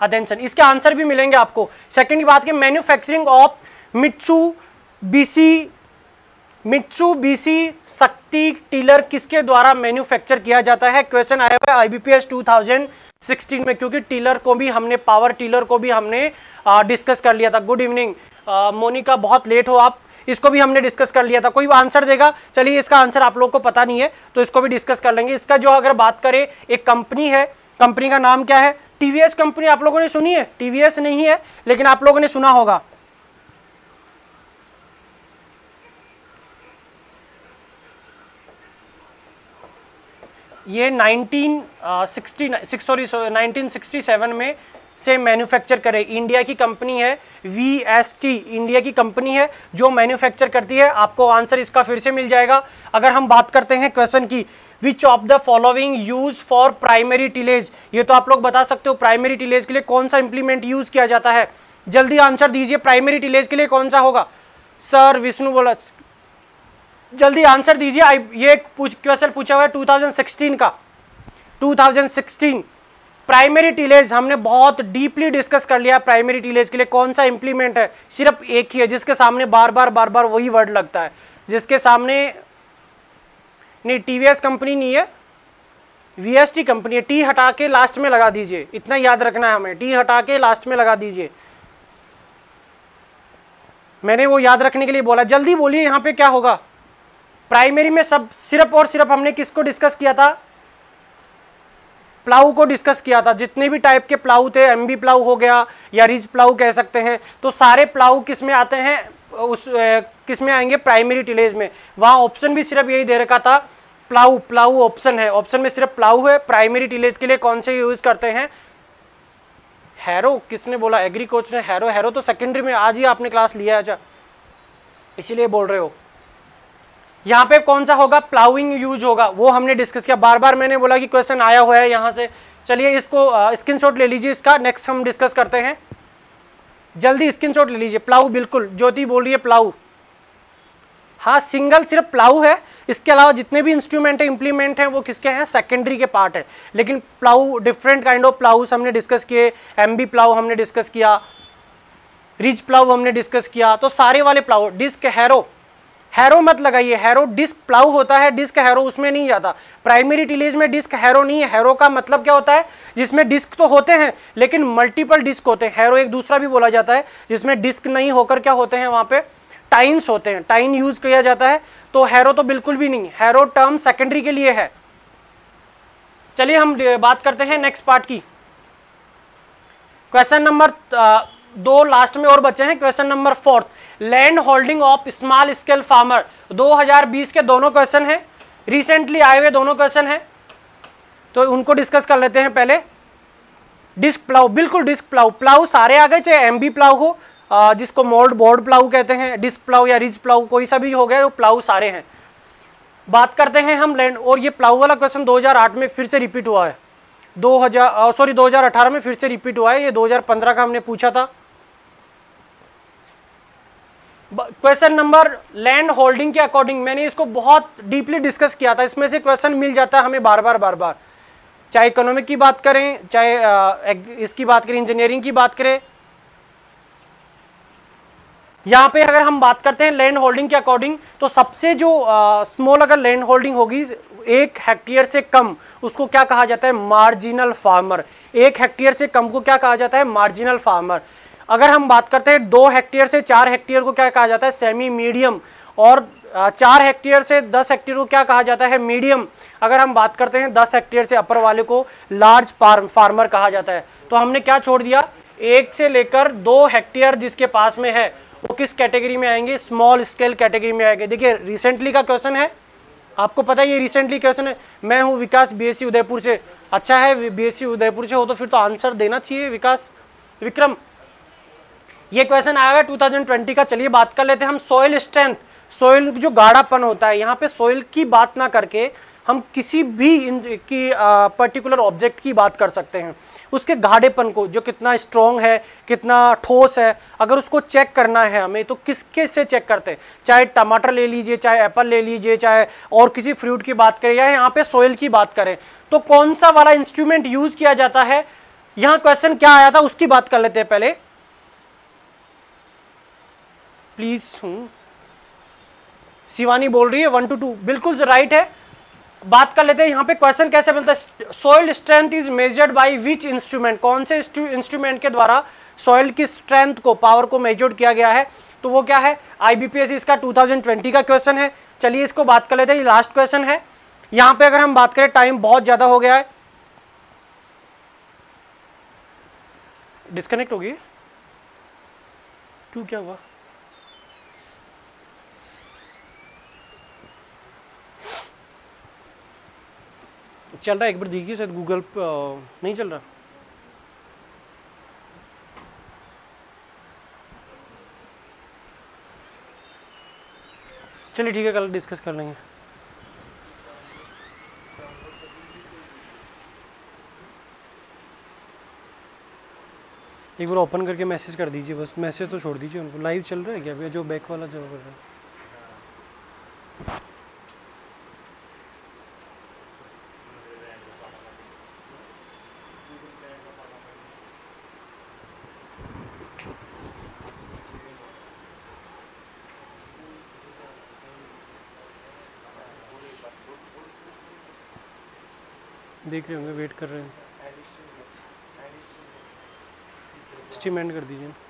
अधेंसन इसके आंसर भी मिलेंगे आपको सेकेंड की बात की manufacturing of Mitsubishi Mitsubishi Shakti tiller किसके द्वारा मैन्युफैक्चर किया जाता है क्वेश्चन आया हुआ है आईबीपीएस 2016 में क्योंकि टीलर को भी हमने पावर टीलर को भी हमने डिस्कस कर लिया था गुड इवनिंग मोनिका बहुत लेट हो आप इसको भी हमने डिस्कस कर लिया था कोई आंसर देगा चलिए इसका आंसर आप लोग को पता नहीं है तो इसको भी डिस्कस कर लेंगे इसका जो अगर बात करें एक कंपनी है कंपनी का नाम क्या है टीवीएस कंपनी आप लोगों ने सुनी है टीवीएस नहीं है लेकिन आप लोगों ने सुना होगा ये सिक्सटी सॉरी 1967 में से मैन्युफैक्चर करें इंडिया की कंपनी है वी एस टी इंडिया की कंपनी है जो मैन्युफैक्चर करती है आपको आंसर इसका फिर से मिल जाएगा अगर हम बात करते हैं क्वेश्चन की which of the following use for primary tillage ये तो आप लोग बता सकते हो प्राइमरी टिलेज के लिए कौन सा इंप्लीमेंट यूज किया जाता है जल्दी आंसर दीजिए प्राइमरी टिलेज के लिए कौन सा होगा सर विष्णु बोला जल्दी आंसर दीजिए ये क्वेश्चन पूछा हुआ है 2016 का 2016 प्राइमरी टीलेज हमने बहुत डीपली डिस्कस कर लिया प्राइमरी टीलेज के लिए कौन सा इंप्लीमेंट है सिर्फ एक ही है जिसके सामने बार बार बार बार वही वर्ड लगता है जिसके सामने नहीं टीवीएस कंपनी नहीं है वीएसटी कंपनी है टी हटा के लास्ट में लगा दीजिए इतना याद रखना है हमें टी हटा के लास्ट में लगा दीजिए मैंने वो याद रखने के लिए बोला जल्दी बोलिए यहाँ पे क्या होगा प्राइमरी में सब सिर्फ और सिर्फ हमने किसको डिस्कस किया था प्लाऊ को डिस्कस किया था जितने भी टाइप के प्लाऊ थे एम बी प्लाऊ हो गया या रिज प्लाऊ कह सकते हैं तो सारे प्लाऊ किस में आते हैं उस किस में आएंगे प्राइमरी टिलेज में वहाँ ऑप्शन भी सिर्फ यही दे रखा था प्लाऊ प्लाऊ ऑप्शन है ऑप्शन में सिर्फ प्लाऊ है प्राइमरी टिलेज के लिए कौन से यूज़ करते हैं हैरो किसने बोला एग्री कोच ने हैरो हैरो तो सेकेंडरी में आज ही आपने क्लास लिया है अच्छा इसीलिए बोल रहे हो यहाँ पे कौन सा होगा प्लाउइंग यूज होगा वो हमने डिस्कस किया बार बार मैंने बोला कि क्वेश्चन आया हुआ है यहाँ से चलिए इसको स्क्रीनशॉट ले लीजिए इसका नेक्स्ट हम डिस्कस करते हैं जल्दी स्क्रीनशॉट ले लीजिए प्लाऊ बिल्कुल ज्योति बोल रही है प्लाऊ हाँ सिंगल सिर्फ प्लाऊ है इसके अलावा जितने भी इंस्ट्रूमेंट है इंप्लीमेंट हैं वो किसके हैं सेकेंडरी के पार्ट है लेकिन plough different kind of ploughs हमने डिस्कस किए एम बी प्लाउ हमने डिस्कस किया रिच प्लाऊ हमने डिस्कस किया तो सारे वाले प्लाऊ डिस्क हैरो हैरो मत लगाइए हैरो डिस्क प्लाउ होता है डिस्क हैरो उसमें नहीं जाता प्राइमरी टिलेज में डिस्क हैरो नहीं है हैरो का मतलब क्या होता है जिसमें डिस्क तो होते हैं लेकिन मल्टीपल डिस्क होते हैं हैरो एक दूसरा भी बोला जाता है जिसमें डिस्क नहीं होकर क्या होते हैं वहाँ पे टाइन्स होते हैं टाइन यूज किया जाता है तो हैरो तो बिल्कुल भी नहीं हैरो टर्म सेकेंडरी के लिए है चलिए हम बात करते हैं नेक्स्ट पार्ट की क्वेश्चन नंबर दो लास्ट में और बचे हैं question number fourth land holding of small scale farmer 2020 के दोनों क्वेश्चन हैं रिसेंटली आए हुए दोनों क्वेश्चन हैं तो उनको डिस्कस कर लेते हैं पहले डिस्क प्लाउ बिल्कुल डिस्क प्लाउ प्लाउ सारे आ गए चाहे एम बी प्लाउ हो जिसको मोल्ड बोर्ड प्लाउ कहते हैं डिस्क प्लाउ या रिज प्लाउ कोई सा भी हो गया वो प्लाउ सारे हैं बात करते हैं हम लैंड और ये प्लाउ वाला क्वेश्चन 2008 में फिर से रिपीट हुआ है 2000 सॉरी 2018 में फिर से रिपीट हुआ है ये 2015 का हमने पूछा था क्वेश्चन नंबर लैंड होल्डिंग के अकॉर्डिंग मैंने इसको बहुत डीपली डिस्कस किया था इसमें से क्वेश्चन मिल जाता है हमें बार बार बार बार चाहे इकोनॉमिक की बात करें चाहे इसकी बात करें इंजीनियरिंग की बात करें यहाँ पे अगर हम बात करते हैं लैंड होल्डिंग के अकॉर्डिंग तो सबसे जो स्मॉल अगर लैंड होल्डिंग होगी एक हेक्टेयर से कम उसको क्या कहा जाता है मार्जिनल फार्मर एक हेक्टेयर से कम को क्या कहा जाता है मार्जिनल फार्मर अगर हम बात करते हैं दो हेक्टेयर से चार हेक्टेयर को क्या कहा जाता है सेमी मीडियम और चार हेक्टेयर से दस हेक्टेयर को क्या कहा जाता है मीडियम अगर हम बात करते हैं दस हेक्टेयर से अपर वाले को लार्ज फार्मर कहा जाता है तो हमने क्या छोड़ दिया एक से लेकर दो हेक्टेयर जिसके पास में है वो किस कैटेगरी में आएंगे स्मॉल स्केल कैटेगरी में आएंगे देखिए रिसेंटली का क्वेश्चन है आपको पता है ये रिसेंटली क्वेश्चन है मैं हूँ विकास बीएससी e उदयपुर से अच्छा है बीएससी e उदयपुर से हो तो फिर तो आंसर देना चाहिए विकास विक्रम ये क्वेश्चन आया हुआ टू थाउजेंड ट्वेंटी का चलिए बात कर लेते हैं हम सोयल स्ट्रेंथ सोयल जो गाढ़ापन होता है यहाँ पे सोयल की बात ना करके हम किसी भी की पर्टिकुलर ऑब्जेक्ट की बात कर सकते हैं उसके गाढ़ेपन को जो कितना स्ट्रॉन्ग है कितना ठोस है अगर उसको चेक करना है हमें तो किसके से चेक करते हैं चाहे टमाटर ले लीजिए चाहे एप्पल ले लीजिए चाहे और किसी फ्रूट की बात करें या यहाँ पे सोयल की बात करें तो कौन सा वाला इंस्ट्रूमेंट यूज़ किया जाता है यहाँ क्वेश्चन क्या आया था उसकी बात कर लेते हैं पहले प्लीज हूँ हम्म। शिवानी बोल रही है वन टू टू बिल्कुल राइट है बात कर लेते हैं यहाँ पे क्वेश्चन कैसे बनता है soil strength is measured by which instrument कौन से इंस्ट्रूमेंट के द्वारा सॉइल की स्ट्रेंथ को पावर को मेजर्ड किया गया है तो वो क्या है आईबीपीएस इसका 2020 का क्वेश्चन है चलिए इसको बात कर लेते हैं लास्ट क्वेश्चन है यहाँ पे अगर हम बात करें टाइम बहुत ज़्यादा हो गया है डिस्कनेक्ट हो गई क्यों क्या हुआ चल रहा है एक बार देखिए शायद गूगल नहीं चल रहा चलिए ठीक है कल डिस्कस कर लेंगे एक बार ओपन करके मैसेज कर दीजिए बस मैसेज तो छोड़ दीजिए उनको लाइव चल रहा है क्या भैया जो बैक वाला जो कर रहा है देख रहे होंगे वेट कर रहे हैं स्टीम एंड कर दीजिए